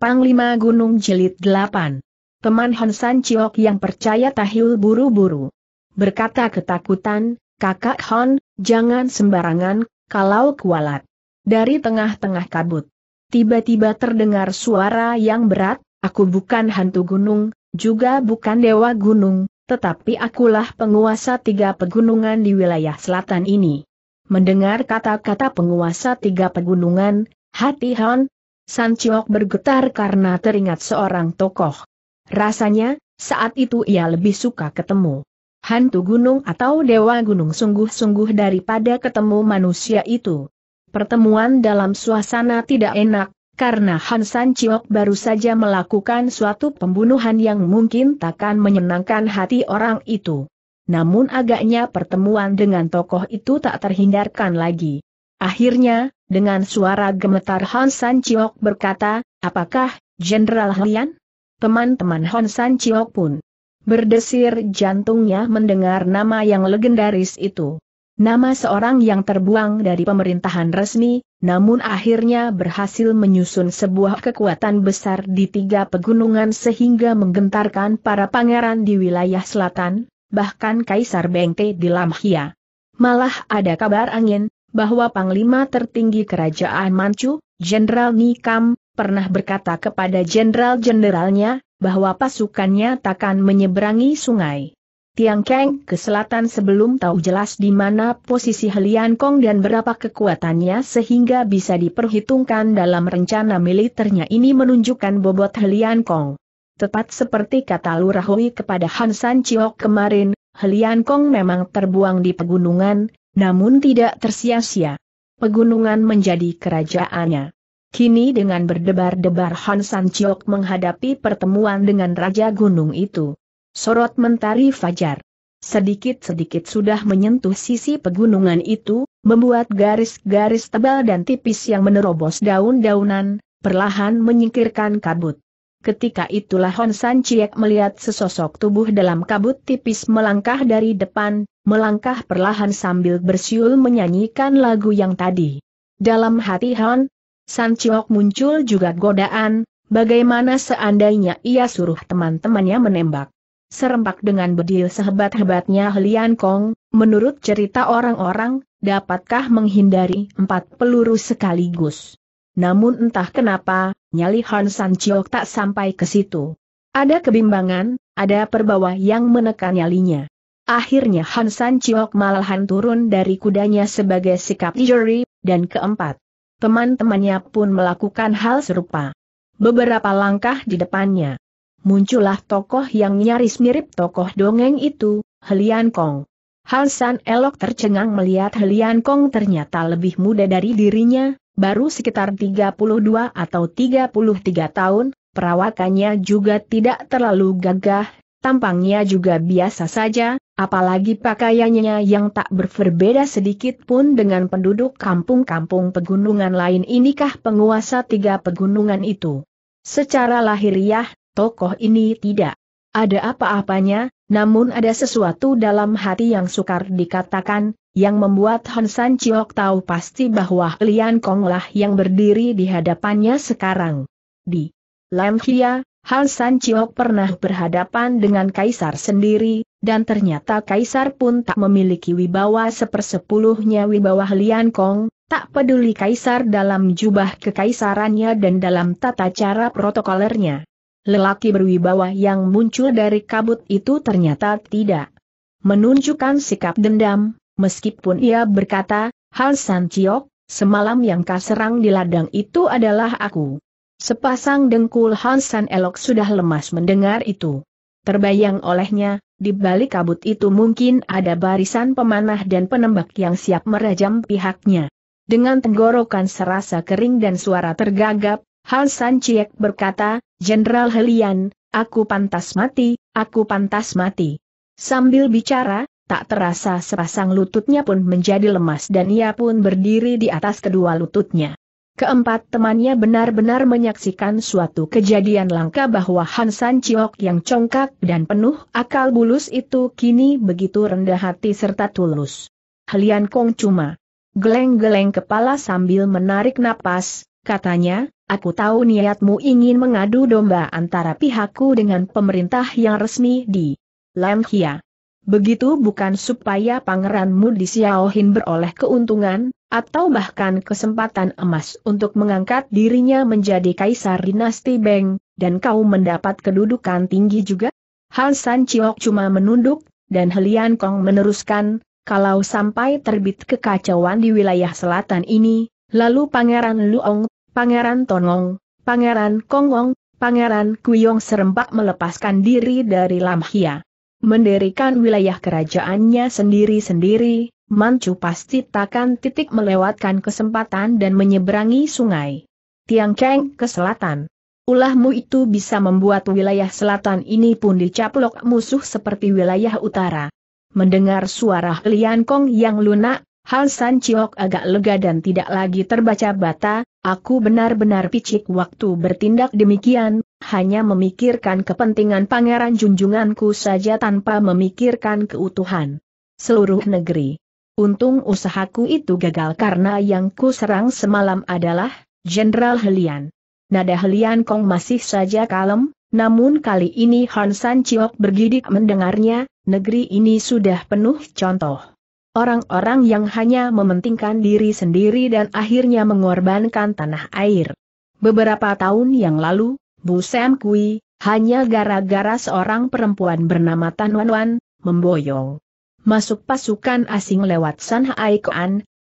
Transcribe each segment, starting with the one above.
Panglima Gunung Jelit 8. Teman Hansan Chiok yang percaya Tahil buru-buru. Berkata ketakutan, kakak Hon, jangan sembarangan, kalau kualat. Dari tengah-tengah kabut. Tiba-tiba terdengar suara yang berat, aku bukan hantu gunung, juga bukan dewa gunung, tetapi akulah penguasa tiga pegunungan di wilayah selatan ini. Mendengar kata-kata penguasa tiga pegunungan, hati Hon. San Chiok bergetar karena teringat seorang tokoh. Rasanya, saat itu ia lebih suka ketemu hantu gunung atau dewa gunung sungguh-sungguh daripada ketemu manusia itu. Pertemuan dalam suasana tidak enak, karena Han San Chiok baru saja melakukan suatu pembunuhan yang mungkin takkan menyenangkan hati orang itu. Namun agaknya pertemuan dengan tokoh itu tak terhindarkan lagi. Akhirnya, dengan suara gemetar Hon San Chiok berkata, apakah, Jenderal Hlian? Teman-teman Hon San Chiok pun berdesir jantungnya mendengar nama yang legendaris itu. Nama seorang yang terbuang dari pemerintahan resmi, namun akhirnya berhasil menyusun sebuah kekuatan besar di tiga pegunungan sehingga menggentarkan para pangeran di wilayah selatan, bahkan Kaisar Bengte di Lamhia. Malah ada kabar angin, bahwa Panglima Tertinggi Kerajaan Manchu, Jenderal Nikam, pernah berkata kepada jenderal-jenderalnya, bahwa pasukannya takkan menyeberangi sungai. Tiang Keng ke selatan sebelum tahu jelas di mana posisi Helian Kong dan berapa kekuatannya sehingga bisa diperhitungkan dalam rencana militernya ini menunjukkan bobot Helian Kong. Tepat seperti kata Lurahui kepada Hansan Chiok kemarin, Helian Kong memang terbuang di pegunungan, namun tidak tersia-sia. Pegunungan menjadi kerajaannya. Kini dengan berdebar-debar Han San Chiok menghadapi pertemuan dengan Raja Gunung itu. Sorot mentari fajar. Sedikit-sedikit sudah menyentuh sisi pegunungan itu, membuat garis-garis tebal dan tipis yang menerobos daun-daunan, perlahan menyingkirkan kabut. Ketika itulah Hon San Chiek melihat sesosok tubuh dalam kabut tipis melangkah dari depan, melangkah perlahan sambil bersiul menyanyikan lagu yang tadi. Dalam hati Hon, San Chiek muncul juga godaan, bagaimana seandainya ia suruh teman-temannya menembak. Serempak dengan bedil sehebat-hebatnya Helian Kong, menurut cerita orang-orang, dapatkah menghindari empat peluru sekaligus. Namun entah kenapa, nyali Han San Chiok tak sampai ke situ. Ada kebimbangan, ada perbawa yang menekan nyalinya. Akhirnya Han San Chiok malahan turun dari kudanya sebagai sikap juri, dan keempat. Teman-temannya pun melakukan hal serupa. Beberapa langkah di depannya. Muncullah tokoh yang nyaris mirip tokoh dongeng itu, Helian Kong. Hansan elok tercengang melihat Helian Kong ternyata lebih muda dari dirinya, baru sekitar 32 atau 33 tahun, perawakannya juga tidak terlalu gagah, tampangnya juga biasa saja, apalagi pakaiannya yang tak berbeda sedikit pun dengan penduduk kampung-kampung pegunungan lain inikah penguasa tiga pegunungan itu. Secara lahiriah, tokoh ini tidak ada apa-apanya, namun ada sesuatu dalam hati yang sukar dikatakan, yang membuat Hon San Chiok tahu pasti bahwa Lian Kong lah yang berdiri di hadapannya sekarang. Di Lam Hia, Hon San Chiok pernah berhadapan dengan Kaisar sendiri, dan ternyata Kaisar pun tak memiliki wibawa sepersepuluhnya wibawa Lian Kong, tak peduli Kaisar dalam jubah kekaisarannya dan dalam tata cara protokolernya. Lelaki berwibawa yang muncul dari kabut itu ternyata tidak menunjukkan sikap dendam, meskipun ia berkata, Hal San Chiok, semalam yang kau serang di ladang itu adalah aku. Sepasang dengkul Hansan San Elok sudah lemas mendengar itu. Terbayang olehnya, di balik kabut itu mungkin ada barisan pemanah dan penembak yang siap merajam pihaknya. Dengan tenggorokan serasa kering dan suara tergagap, Hansan San Chiek berkata, Jenderal Helian, aku pantas mati, aku pantas mati. Sambil bicara, Tak terasa sepasang lututnya pun menjadi lemas dan ia pun berdiri di atas kedua lututnya. Keempat temannya benar-benar menyaksikan suatu kejadian langka bahwa Hansan Ciok yang congkak dan penuh akal bulus itu kini begitu rendah hati serta tulus. Helian Kong cuma geleng-geleng kepala sambil menarik napas, katanya, aku tahu niatmu ingin mengadu domba antara pihakku dengan pemerintah yang resmi di Lemhia. Begitu bukan supaya pangeranmu di Xiaohin beroleh keuntungan, atau bahkan kesempatan emas untuk mengangkat dirinya menjadi kaisar dinasti Beng, dan kau mendapat kedudukan tinggi juga? Hansan San Chiok cuma menunduk, dan Helian Kong meneruskan, kalau sampai terbit kekacauan di wilayah selatan ini, lalu Pangeran Luong, Pangeran Tongong, Pangeran Kongong, Pangeran Kuyong serempak melepaskan diri dari Lamhia mendirikan wilayah kerajaannya sendiri-sendiri, Manchu pasti takkan titik melewatkan kesempatan dan menyeberangi sungai. Tiangkeng ke selatan. Ulahmu itu bisa membuat wilayah selatan ini pun dicaplok musuh seperti wilayah utara. Mendengar suara Lian Kong yang lunak, Hal San Chiok agak lega dan tidak lagi terbaca bata, aku benar-benar picik waktu bertindak demikian, hanya memikirkan kepentingan pangeran junjunganku saja tanpa memikirkan keutuhan seluruh negeri. Untung usahaku itu gagal karena yang ku serang semalam adalah Jenderal Helian. Nada Helian Kong masih saja kalem, namun kali ini Han San Chiok bergidik mendengarnya, negeri ini sudah penuh contoh. Orang-orang yang hanya mementingkan diri sendiri dan akhirnya mengorbankan tanah air. Beberapa tahun yang lalu, Bu Sam Kui, hanya gara-gara seorang perempuan bernama Tan Wan Wan, memboyong. Masuk pasukan asing lewat Sanhai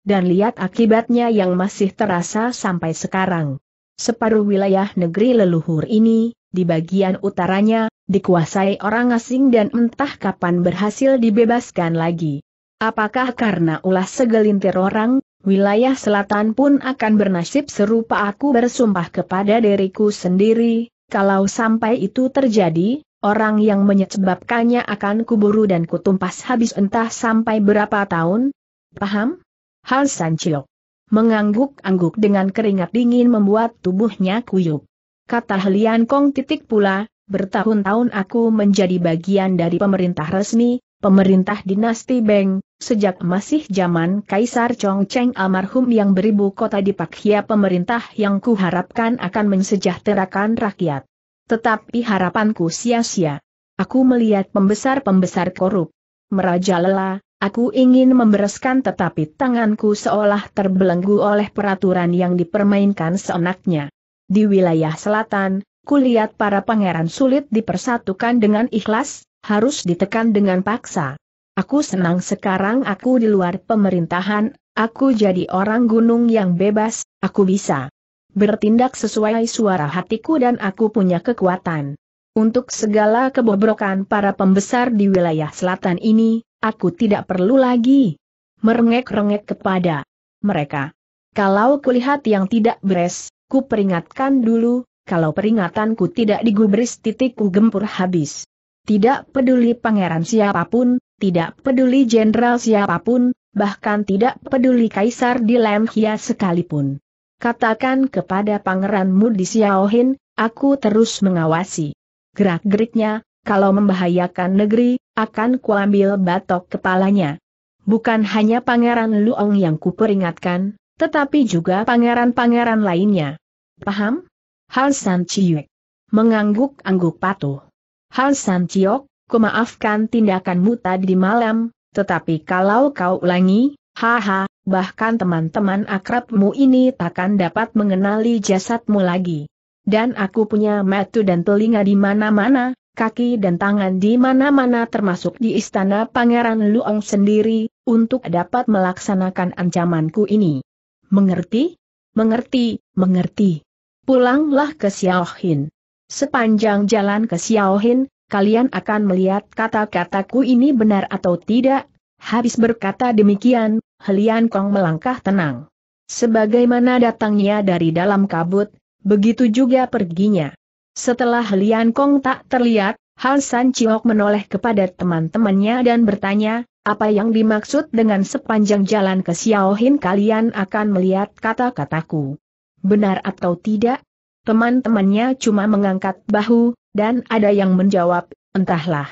dan lihat akibatnya yang masih terasa sampai sekarang. Separuh wilayah negeri leluhur ini, di bagian utaranya, dikuasai orang asing dan entah kapan berhasil dibebaskan lagi. Apakah karena ulah segelintir orang, wilayah selatan pun akan bernasib serupa aku bersumpah kepada diriku sendiri, kalau sampai itu terjadi, orang yang menyebabkannya akan kuburu dan kutumpas habis entah sampai berapa tahun? Paham? Hal Sancio. Mengangguk-angguk dengan keringat dingin membuat tubuhnya kuyup. Kata Helian Kong titik pula, bertahun-tahun aku menjadi bagian dari pemerintah resmi, pemerintah dinasti Beng, sejak masih zaman Kaisar Chongcheng almarhum yang beribu kota di Pakhia pemerintah yang kuharapkan akan mensejahterakan rakyat. Tetapi harapanku sia-sia. Aku melihat pembesar-pembesar korup. Merajalela, aku ingin membereskan tetapi tanganku seolah terbelenggu oleh peraturan yang dipermainkan seenaknya. Di wilayah selatan, kulihat para pangeran sulit dipersatukan dengan ikhlas, harus ditekan dengan paksa. Aku senang sekarang aku di luar pemerintahan, aku jadi orang gunung yang bebas, aku bisa bertindak sesuai suara hatiku dan aku punya kekuatan. Untuk segala kebobrokan para pembesar di wilayah selatan ini, aku tidak perlu lagi merengek-rengek kepada mereka. Kalau kulihat yang tidak beres, ku peringatkan dulu, kalau peringatanku tidak digubris titikku gempur habis. Tidak peduli pangeran siapapun, tidak peduli jenderal siapapun, bahkan tidak peduli kaisar di Lemhia sekalipun. Katakan kepada pangeranmu di Xiaohin, aku terus mengawasi gerak-geriknya, kalau membahayakan negeri, akan kuambil batok kepalanya. Bukan hanya pangeran Luong yang kuperingatkan, tetapi juga pangeran-pangeran lainnya. Paham? Hal San Chiyue. Mengangguk-angguk patuh. Han San Chiok, kumaafkan tindakanmu tadi malam, tetapi kalau kau ulangi, haha, bahkan teman-teman akrabmu ini takkan dapat mengenali jasadmu lagi. Dan aku punya metu dan telinga di mana-mana, kaki dan tangan di mana-mana termasuk di istana Pangeran Luong sendiri, untuk dapat melaksanakan ancamanku ini. Mengerti? Mengerti, mengerti. Pulanglah ke Xiaohin. Sepanjang jalan ke Xiaohin, kalian akan melihat kata-kataku ini benar atau tidak. Habis berkata demikian, Helian Kong melangkah tenang. Sebagaimana datangnya dari dalam kabut, begitu juga perginya. Setelah Helian Kong tak terlihat, Halsan San Chiok menoleh kepada teman-temannya dan bertanya, apa yang dimaksud dengan sepanjang jalan ke Xiaohin kalian akan melihat kata-kataku. Benar atau tidak? Teman-temannya cuma mengangkat bahu, dan ada yang menjawab, entahlah.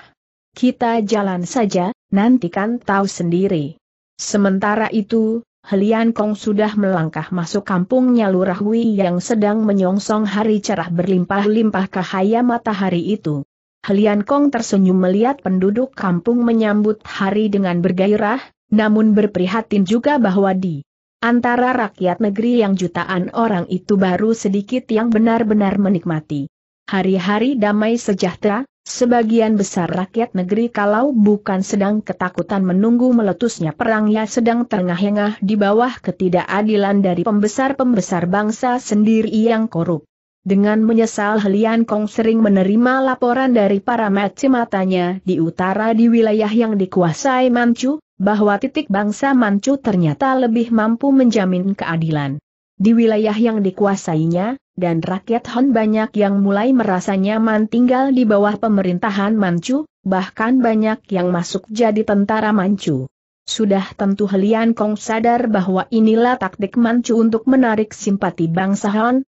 Kita jalan saja, nantikan tahu sendiri. Sementara itu, Helian Kong sudah melangkah masuk kampungnya Lurah Hui yang sedang menyongsong hari cerah berlimpah-limpah cahaya matahari itu. Helian Kong tersenyum melihat penduduk kampung menyambut hari dengan bergairah, namun berprihatin juga bahwa di Antara rakyat negeri yang jutaan orang itu baru sedikit yang benar-benar menikmati. Hari-hari damai sejahtera, sebagian besar rakyat negeri kalau bukan sedang ketakutan menunggu meletusnya perang ya sedang terengah-engah di bawah ketidakadilan dari pembesar-pembesar bangsa sendiri yang korup. Dengan menyesal Helian Kong sering menerima laporan dari para mata matanya di utara di wilayah yang dikuasai Manchu, bahwa titik bangsa Manchu ternyata lebih mampu menjamin keadilan. Di wilayah yang dikuasainya, dan rakyat Han banyak yang mulai merasa nyaman tinggal di bawah pemerintahan Manchu, bahkan banyak yang masuk jadi tentara Manchu. Sudah tentu Helian Kong sadar bahwa inilah taktik Manchu untuk menarik simpati bangsa Han,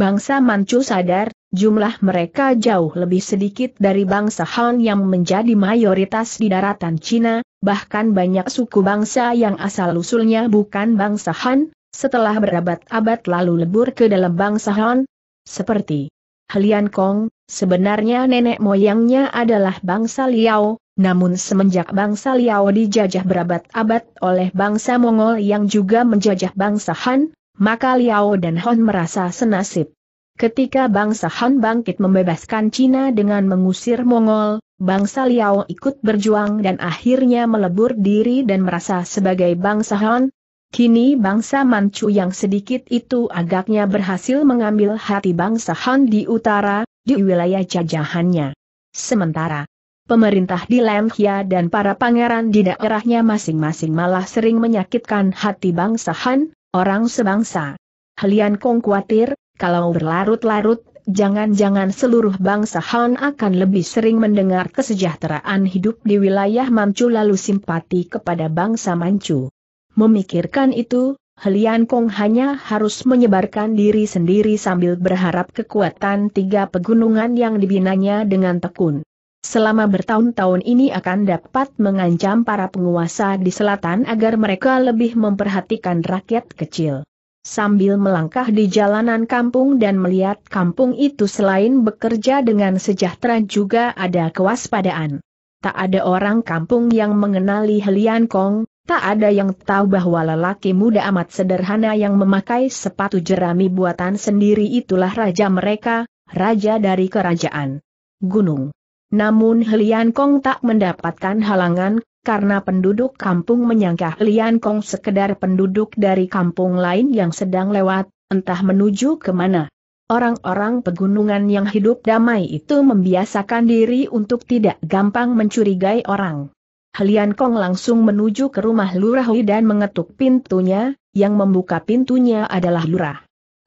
bangsa Manchu sadar, jumlah mereka jauh lebih sedikit dari bangsa Han yang menjadi mayoritas di daratan Cina, bahkan banyak suku bangsa yang asal-usulnya bukan bangsa Han, setelah berabad-abad lalu lebur ke dalam bangsa Han, seperti Helian Kong, sebenarnya nenek moyangnya adalah bangsa Liao, namun semenjak bangsa Liao dijajah berabad-abad oleh bangsa Mongol yang juga menjajah bangsa Han, maka Liao dan Hon merasa senasib. Ketika bangsa Han bangkit membebaskan Cina dengan mengusir Mongol, bangsa Liao ikut berjuang dan akhirnya melebur diri dan merasa sebagai bangsa Han, Kini bangsa Manchu yang sedikit itu agaknya berhasil mengambil hati bangsa Han di utara, di wilayah jajahannya. Sementara, pemerintah di Lemhya dan para pangeran di daerahnya masing-masing malah sering menyakitkan hati bangsa Han, Orang sebangsa. Helian Kong khawatir, kalau berlarut-larut, jangan-jangan seluruh bangsa Han akan lebih sering mendengar kesejahteraan hidup di wilayah mancu lalu simpati kepada bangsa mancu. Memikirkan itu, Helian Kong hanya harus menyebarkan diri sendiri sambil berharap kekuatan tiga pegunungan yang dibinanya dengan tekun selama bertahun-tahun ini akan dapat mengancam para penguasa di selatan agar mereka lebih memperhatikan rakyat kecil. Sambil melangkah di jalanan kampung dan melihat kampung itu selain bekerja dengan sejahtera juga ada kewaspadaan. Tak ada orang kampung yang mengenali Helian Kong, tak ada yang tahu bahwa lelaki muda amat sederhana yang memakai sepatu jerami buatan sendiri itulah raja mereka, raja dari kerajaan gunung. Namun Helian Kong tak mendapatkan halangan, karena penduduk kampung menyangka Helian Kong sekedar penduduk dari kampung lain yang sedang lewat, entah menuju ke mana. Orang-orang pegunungan yang hidup damai itu membiasakan diri untuk tidak gampang mencurigai orang. Helian Kong langsung menuju ke rumah Lurah Hui dan mengetuk pintunya, yang membuka pintunya adalah Lurah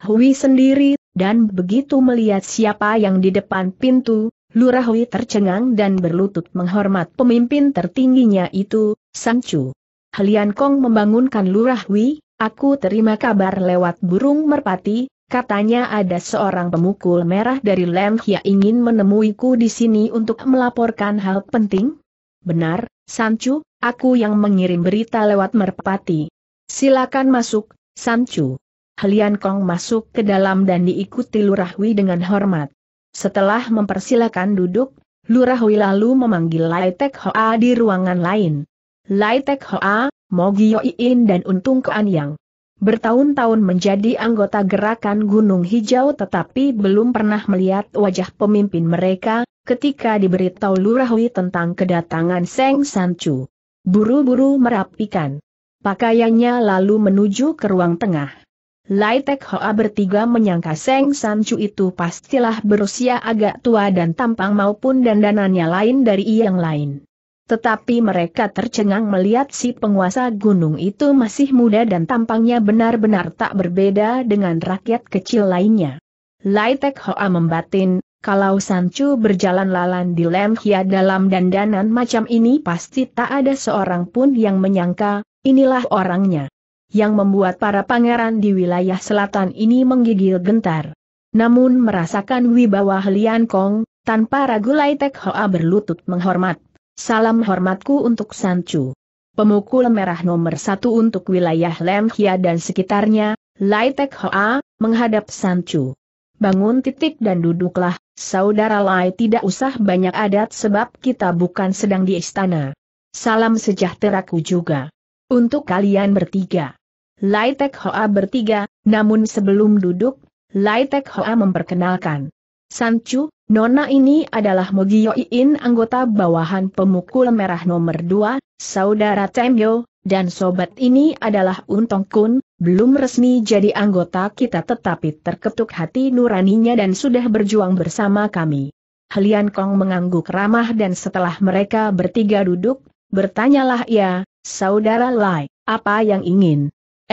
Hui sendiri, dan begitu melihat siapa yang di depan pintu, Lurah Hui tercengang dan berlutut menghormat pemimpin tertingginya itu, Sancu. Halian Kong membangunkan Lurah Hui. aku terima kabar lewat burung merpati, katanya ada seorang pemukul merah dari Lem Hia ingin menemuiku di sini untuk melaporkan hal penting? Benar, Sancu, aku yang mengirim berita lewat merpati. Silakan masuk, Sancu. Halian Kong masuk ke dalam dan diikuti Lurah Hui dengan hormat. Setelah mempersilakan duduk, Lurah Hui lalu memanggil Lai Tek Hoa di ruangan lain. Lai Tek Hoa, Mogio Iin dan Untung Kuan Yang. Bertahun-tahun menjadi anggota gerakan Gunung Hijau tetapi belum pernah melihat wajah pemimpin mereka, ketika diberitahu Lurah Hui tentang kedatangan Seng Sanchu. Buru-buru merapikan pakaiannya lalu menuju ke ruang tengah. Lai Tek Hoa bertiga menyangka Seng San Chu itu pastilah berusia agak tua dan tampang maupun dandanannya lain dari yang lain. Tetapi mereka tercengang melihat si penguasa gunung itu masih muda dan tampangnya benar-benar tak berbeda dengan rakyat kecil lainnya. Lai Tek Hoa membatin, kalau sanju berjalan lalan di Lem Hia dalam dandanan macam ini pasti tak ada seorang pun yang menyangka, inilah orangnya yang membuat para pangeran di wilayah selatan ini menggigil gentar. Namun merasakan wibawa Lian Kong, tanpa ragu Lai Tek Hoa berlutut menghormat. Salam hormatku untuk Sanchu. Pemukul merah nomor satu untuk wilayah Lem Hia dan sekitarnya, Lai Tek Hoa, menghadap Sanchu. Bangun titik dan duduklah, saudara Lai tidak usah banyak adat sebab kita bukan sedang di istana. Salam sejahteraku juga. Untuk kalian bertiga. Lai Tek Hoa bertiga, namun sebelum duduk, Lai Tek Hoa memperkenalkan. Sancu, Nona ini adalah Mogio Iin anggota bawahan pemukul merah nomor dua, Saudara Temyo, dan sobat ini adalah Untong Kun, belum resmi jadi anggota kita tetapi terketuk hati nuraninya dan sudah berjuang bersama kami. Helian Kong mengangguk ramah dan setelah mereka bertiga duduk, bertanyalah ia, Saudara Lai, apa yang ingin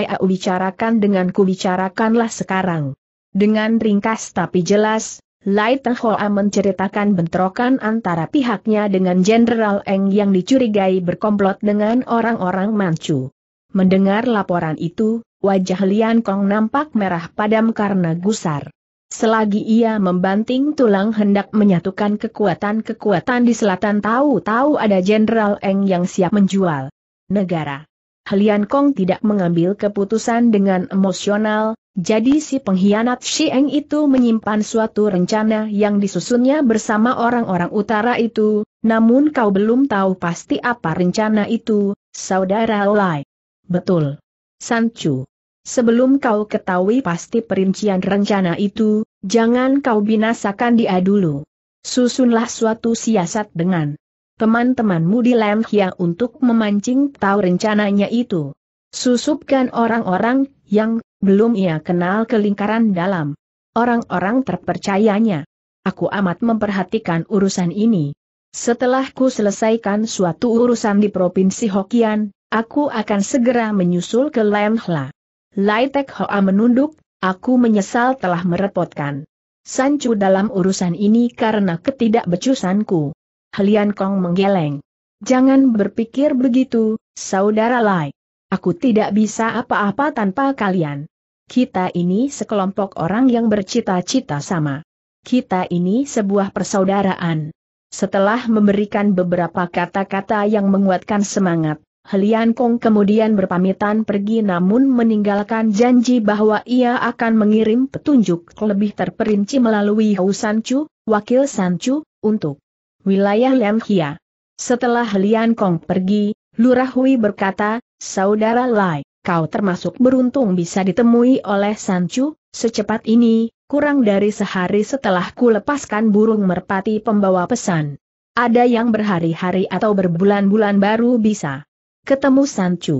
Eau bicarakan dengan ku bicarakanlah sekarang. Dengan ringkas tapi jelas, Lai Tenghoa menceritakan bentrokan antara pihaknya dengan Jenderal Eng yang dicurigai berkomplot dengan orang-orang Manchu. Mendengar laporan itu, wajah Lian Kong nampak merah padam karena gusar. Selagi ia membanting tulang hendak menyatukan kekuatan-kekuatan di selatan tahu-tahu ada Jenderal Eng yang siap menjual negara. Helian Kong tidak mengambil keputusan dengan emosional, jadi si pengkhianat Xieng itu menyimpan suatu rencana yang disusunnya bersama orang-orang utara itu, namun kau belum tahu pasti apa rencana itu, saudara Lai. Betul. Sanchu. Sebelum kau ketahui pasti perincian rencana itu, jangan kau binasakan dia dulu. Susunlah suatu siasat dengan teman-temanmu di Lemhia untuk memancing tahu rencananya itu. Susupkan orang-orang yang belum ia kenal ke lingkaran dalam. Orang-orang terpercayanya. Aku amat memperhatikan urusan ini. Setelah ku selesaikan suatu urusan di Provinsi Hokian, aku akan segera menyusul ke Lemhla. Laitek Hoa menunduk, aku menyesal telah merepotkan. Sancu dalam urusan ini karena ketidakbecusanku. Helian Kong menggeleng. Jangan berpikir begitu, saudara Lai. Aku tidak bisa apa-apa tanpa kalian. Kita ini sekelompok orang yang bercita-cita sama. Kita ini sebuah persaudaraan. Setelah memberikan beberapa kata-kata yang menguatkan semangat, Helian Kong kemudian berpamitan pergi namun meninggalkan janji bahwa ia akan mengirim petunjuk lebih terperinci melalui Hou Sanchu, wakil Sanchu, untuk wilayah Lemhia. Setelah Lian Kong pergi, Lurah Hui berkata, Saudara Lai, kau termasuk beruntung bisa ditemui oleh Sanchu, secepat ini, kurang dari sehari setelah ku lepaskan burung merpati pembawa pesan. Ada yang berhari-hari atau berbulan-bulan baru bisa ketemu Sanchu.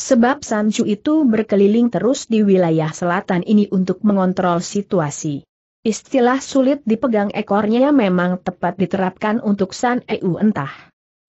Sebab Sanchu itu berkeliling terus di wilayah selatan ini untuk mengontrol situasi. Istilah sulit dipegang ekornya memang tepat diterapkan untuk San EU entah.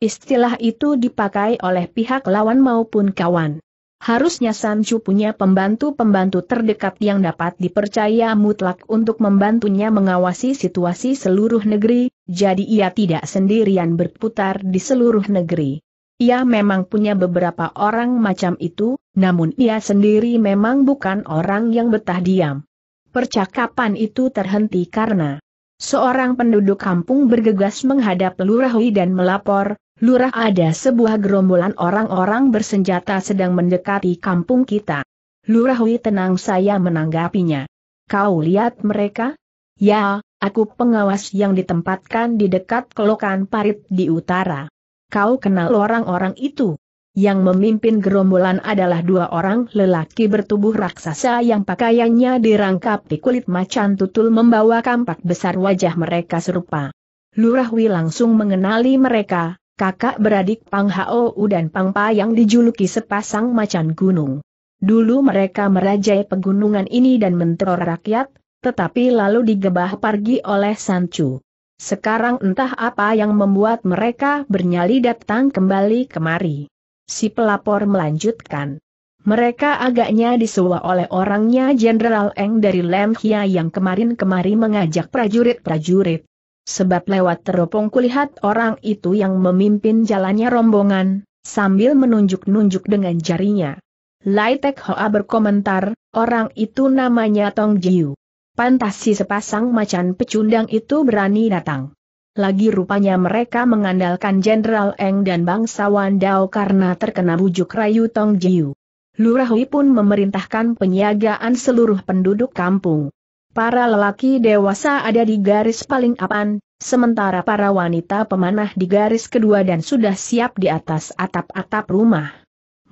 Istilah itu dipakai oleh pihak lawan maupun kawan. Harusnya Chu punya pembantu-pembantu terdekat yang dapat dipercaya mutlak untuk membantunya mengawasi situasi seluruh negeri, jadi ia tidak sendirian berputar di seluruh negeri. Ia memang punya beberapa orang macam itu, namun ia sendiri memang bukan orang yang betah diam. Percakapan itu terhenti karena seorang penduduk kampung bergegas menghadap Lurah Hui dan melapor, Lurah ada sebuah gerombolan orang-orang bersenjata sedang mendekati kampung kita. Lurah Hui tenang saya menanggapinya. Kau lihat mereka? Ya, aku pengawas yang ditempatkan di dekat kelokan parit di utara. Kau kenal orang-orang itu? Yang memimpin gerombolan adalah dua orang lelaki bertubuh raksasa yang pakaiannya dirangkap di kulit macan tutul membawa kampak besar wajah mereka serupa. Lurah Wi langsung mengenali mereka, kakak beradik Pang Hao dan Pang Pa yang dijuluki sepasang macan gunung. Dulu mereka merajai pegunungan ini dan menteror rakyat, tetapi lalu digebah pergi oleh Sancu. Sekarang entah apa yang membuat mereka bernyali datang kembali kemari si pelapor melanjutkan. Mereka agaknya disewa oleh orangnya Jenderal Eng dari Lemhia yang kemarin-kemari mengajak prajurit-prajurit. Sebab lewat teropong kulihat orang itu yang memimpin jalannya rombongan, sambil menunjuk-nunjuk dengan jarinya. Lai Tek Hoa berkomentar, orang itu namanya Tong Jiu. Pantas si sepasang macan pecundang itu berani datang. Lagi rupanya mereka mengandalkan Jenderal Eng dan bangsawan Dao karena terkena bujuk rayu Tong Jiu. Lurahui pun memerintahkan penyiagaan seluruh penduduk kampung. Para lelaki dewasa ada di garis paling apan, sementara para wanita pemanah di garis kedua dan sudah siap di atas atap-atap rumah.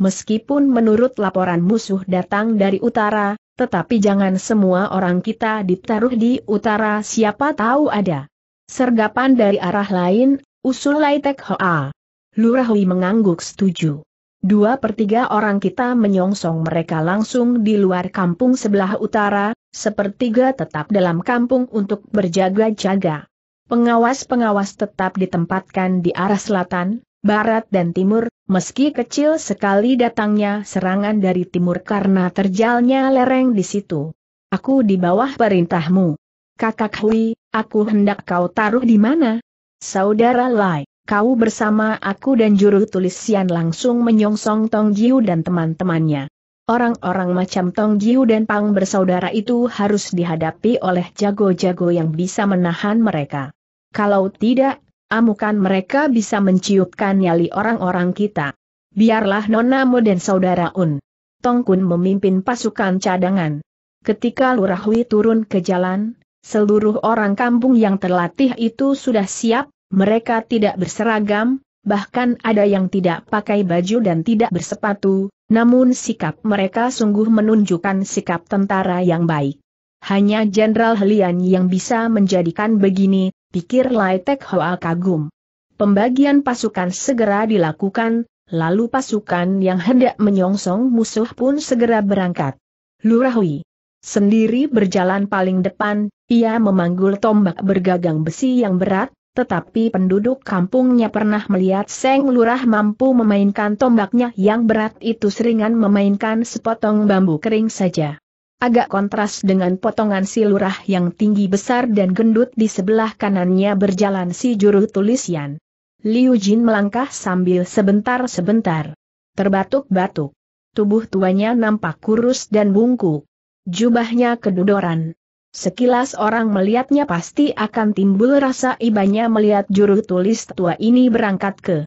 Meskipun menurut laporan musuh datang dari utara, tetapi jangan semua orang kita ditaruh di utara siapa tahu ada Sergapan dari arah lain, usul Lai Tek Hoa. Lurah Hui mengangguk setuju. Dua per tiga orang kita menyongsong mereka langsung di luar kampung sebelah utara, sepertiga tetap dalam kampung untuk berjaga-jaga. Pengawas-pengawas tetap ditempatkan di arah selatan, barat dan timur, meski kecil sekali datangnya serangan dari timur karena terjalnya lereng di situ. Aku di bawah perintahmu. Kakak Hui, Aku hendak kau taruh di mana? Saudara Lai, kau bersama aku dan juru tulis Sian langsung menyongsong Tong Jiu dan teman-temannya. Orang-orang macam Tong Jiu dan Pang bersaudara itu harus dihadapi oleh jago-jago yang bisa menahan mereka. Kalau tidak, amukan mereka bisa menciutkan nyali orang-orang kita. Biarlah Mo dan Saudara Un. Tong Kun memimpin pasukan cadangan. Ketika Lurah turun ke jalan, Seluruh orang kampung yang terlatih itu sudah siap, mereka tidak berseragam, bahkan ada yang tidak pakai baju dan tidak bersepatu, namun sikap mereka sungguh menunjukkan sikap tentara yang baik. Hanya Jenderal Helian yang bisa menjadikan begini, pikir Lai Tek Hoa kagum. Pembagian pasukan segera dilakukan, lalu pasukan yang hendak menyongsong musuh pun segera berangkat. Lurahui Sendiri berjalan paling depan, ia memanggul tombak bergagang besi yang berat, tetapi penduduk kampungnya pernah melihat Seng Lurah mampu memainkan tombaknya yang berat itu seringan memainkan sepotong bambu kering saja. Agak kontras dengan potongan si lurah yang tinggi besar dan gendut di sebelah kanannya berjalan si juru tulisan. Liu Jin melangkah sambil sebentar-sebentar. Terbatuk-batuk. Tubuh tuanya nampak kurus dan bungkuk. Jubahnya kedudoran. Sekilas orang melihatnya pasti akan timbul rasa ibanya melihat juru tulis tua ini berangkat ke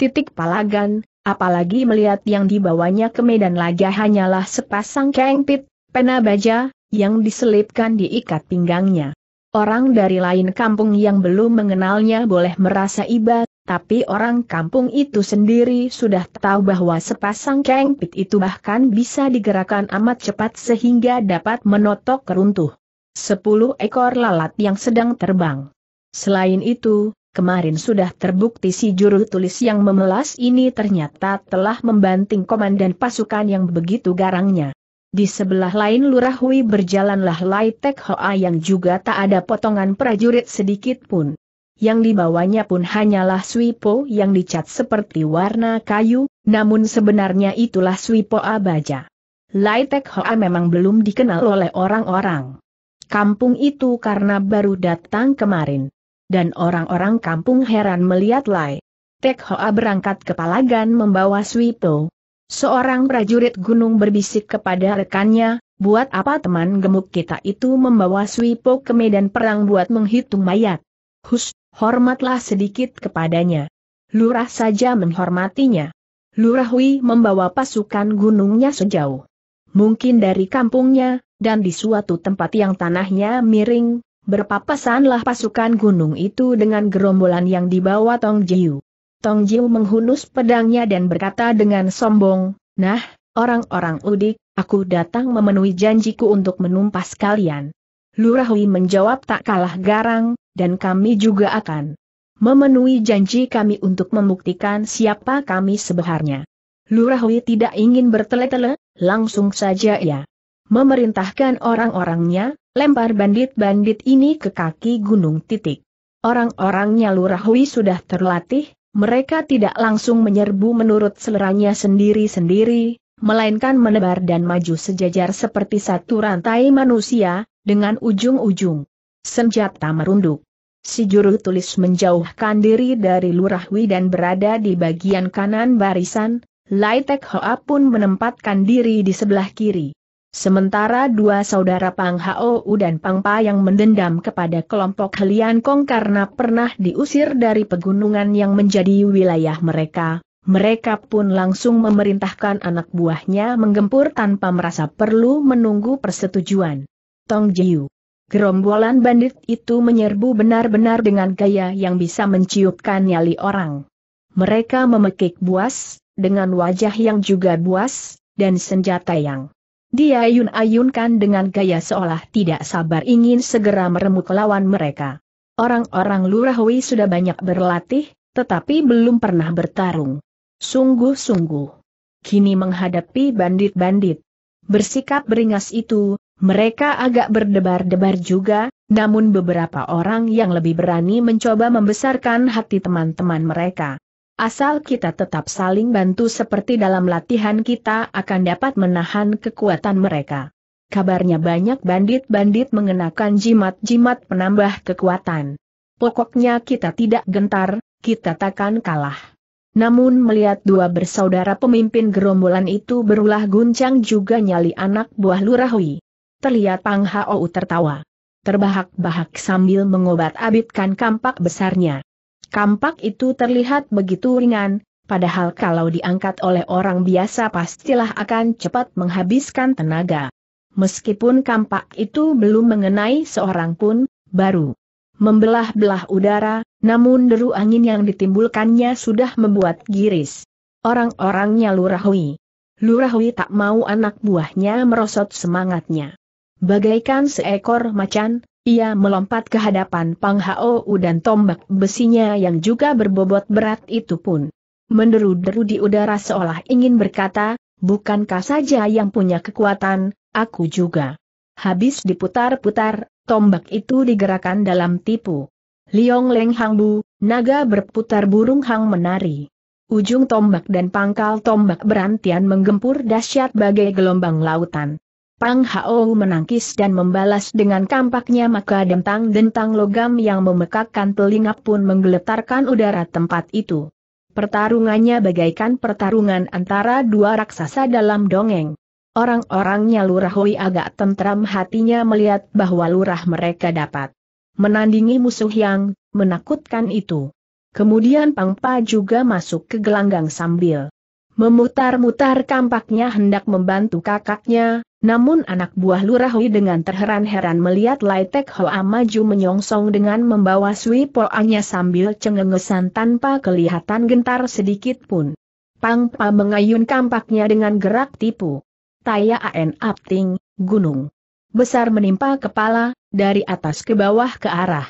titik palagan, apalagi melihat yang dibawanya ke medan laga hanyalah sepasang kengpit, pena baja, yang diselipkan di ikat pinggangnya. Orang dari lain kampung yang belum mengenalnya boleh merasa iba tapi orang kampung itu sendiri sudah tahu bahwa sepasang pit itu bahkan bisa digerakkan amat cepat sehingga dapat menotok keruntuh. Sepuluh ekor lalat yang sedang terbang. Selain itu, kemarin sudah terbukti si juru tulis yang memelas ini ternyata telah membanting komandan pasukan yang begitu garangnya. Di sebelah lain Lurah Hui berjalanlah Lai Tek Hoa yang juga tak ada potongan prajurit sedikit pun yang dibawanya pun hanyalah swipo yang dicat seperti warna kayu, namun sebenarnya itulah swipo abaja. Laitek Hoa memang belum dikenal oleh orang-orang. Kampung itu karena baru datang kemarin. Dan orang-orang kampung heran melihat Lai. Tek Hoa berangkat ke Palagan membawa Swipo. Seorang prajurit gunung berbisik kepada rekannya, buat apa teman gemuk kita itu membawa Swipo ke medan perang buat menghitung mayat. Hus, hormatlah sedikit kepadanya. Lurah saja menghormatinya. Lurah Hui membawa pasukan gunungnya sejauh. Mungkin dari kampungnya, dan di suatu tempat yang tanahnya miring, berpapasanlah pasukan gunung itu dengan gerombolan yang dibawa Tong Jiu. Tong Jiu menghunus pedangnya dan berkata dengan sombong, Nah, orang-orang udik, aku datang memenuhi janjiku untuk menumpas kalian. Lurahui menjawab tak kalah garang, dan kami juga akan memenuhi janji kami untuk membuktikan siapa kami sebenarnya. Lurahui tidak ingin bertele-tele, langsung saja ya, memerintahkan orang-orangnya, lempar bandit-bandit ini ke kaki gunung titik. Orang-orangnya Lurahui sudah terlatih, mereka tidak langsung menyerbu menurut seleranya sendiri-sendiri, melainkan menebar dan maju sejajar seperti satu rantai manusia, dengan ujung-ujung senjata merunduk. Si juru tulis menjauhkan diri dari Lurahwi dan berada di bagian kanan barisan, Lai Tek Hoa pun menempatkan diri di sebelah kiri. Sementara dua saudara Pang U dan Pang Pa yang mendendam kepada kelompok Helian Kong karena pernah diusir dari pegunungan yang menjadi wilayah mereka, mereka pun langsung memerintahkan anak buahnya menggempur tanpa merasa perlu menunggu persetujuan. Tong Jiu. Gerombolan bandit itu menyerbu benar-benar dengan gaya yang bisa menciutkan nyali orang. Mereka memekik buas, dengan wajah yang juga buas, dan senjata yang diayun-ayunkan dengan gaya seolah tidak sabar ingin segera meremuk lawan mereka. Orang-orang Lurahui sudah banyak berlatih, tetapi belum pernah bertarung. Sungguh-sungguh. Kini menghadapi bandit-bandit. Bersikap beringas itu, mereka agak berdebar-debar juga, namun beberapa orang yang lebih berani mencoba membesarkan hati teman-teman mereka. Asal kita tetap saling bantu seperti dalam latihan kita akan dapat menahan kekuatan mereka. Kabarnya banyak bandit-bandit mengenakan jimat-jimat penambah kekuatan. Pokoknya kita tidak gentar, kita takkan kalah. Namun melihat dua bersaudara pemimpin gerombolan itu berulah guncang juga nyali anak buah Lurahui. Terlihat Pang Hao tertawa. Terbahak-bahak sambil mengobat-abitkan kampak besarnya. Kampak itu terlihat begitu ringan, padahal kalau diangkat oleh orang biasa pastilah akan cepat menghabiskan tenaga. Meskipun kampak itu belum mengenai seorang pun, baru membelah-belah udara, namun deru angin yang ditimbulkannya sudah membuat giris. Orang-orangnya Lurahui. Lurahui tak mau anak buahnya merosot semangatnya. Bagaikan seekor macan, ia melompat ke hadapan Pang Hao dan tombak besinya yang juga berbobot berat itu pun. Menderu-deru di udara seolah ingin berkata, bukankah saja yang punya kekuatan, aku juga. Habis diputar-putar, tombak itu digerakkan dalam tipu. Liong Leng Hang Bu, naga berputar burung hang menari. Ujung tombak dan pangkal tombak berantian menggempur dahsyat bagai gelombang lautan. Pang Hao menangkis dan membalas dengan kampaknya maka dentang-dentang logam yang memekakkan telinga pun menggeletarkan udara tempat itu. Pertarungannya bagaikan pertarungan antara dua raksasa dalam dongeng. Orang-orangnya Lurah Hui agak tentram hatinya melihat bahwa lurah mereka dapat menandingi musuh yang menakutkan itu. Kemudian Pang Pa juga masuk ke gelanggang sambil memutar-mutar kampaknya hendak membantu kakaknya, namun anak buah Lurahui dengan terheran-heran melihat Lai Tek Hoa maju menyongsong dengan membawa Sui Poanya sambil cengengesan tanpa kelihatan gentar sedikit pun. Pang Pa mengayun kampaknya dengan gerak tipu. Taya An Apting, gunung. Besar menimpa kepala, dari atas ke bawah ke arah.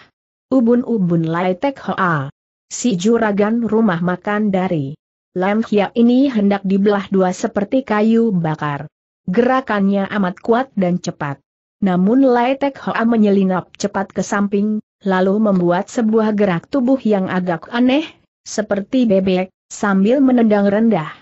Ubun-ubun Lai Tek Hoa. Si juragan rumah makan dari Lam Hia ini hendak dibelah dua seperti kayu bakar. Gerakannya amat kuat dan cepat. Namun Lai Tek Hoa menyelinap cepat ke samping, lalu membuat sebuah gerak tubuh yang agak aneh, seperti bebek, sambil menendang rendah.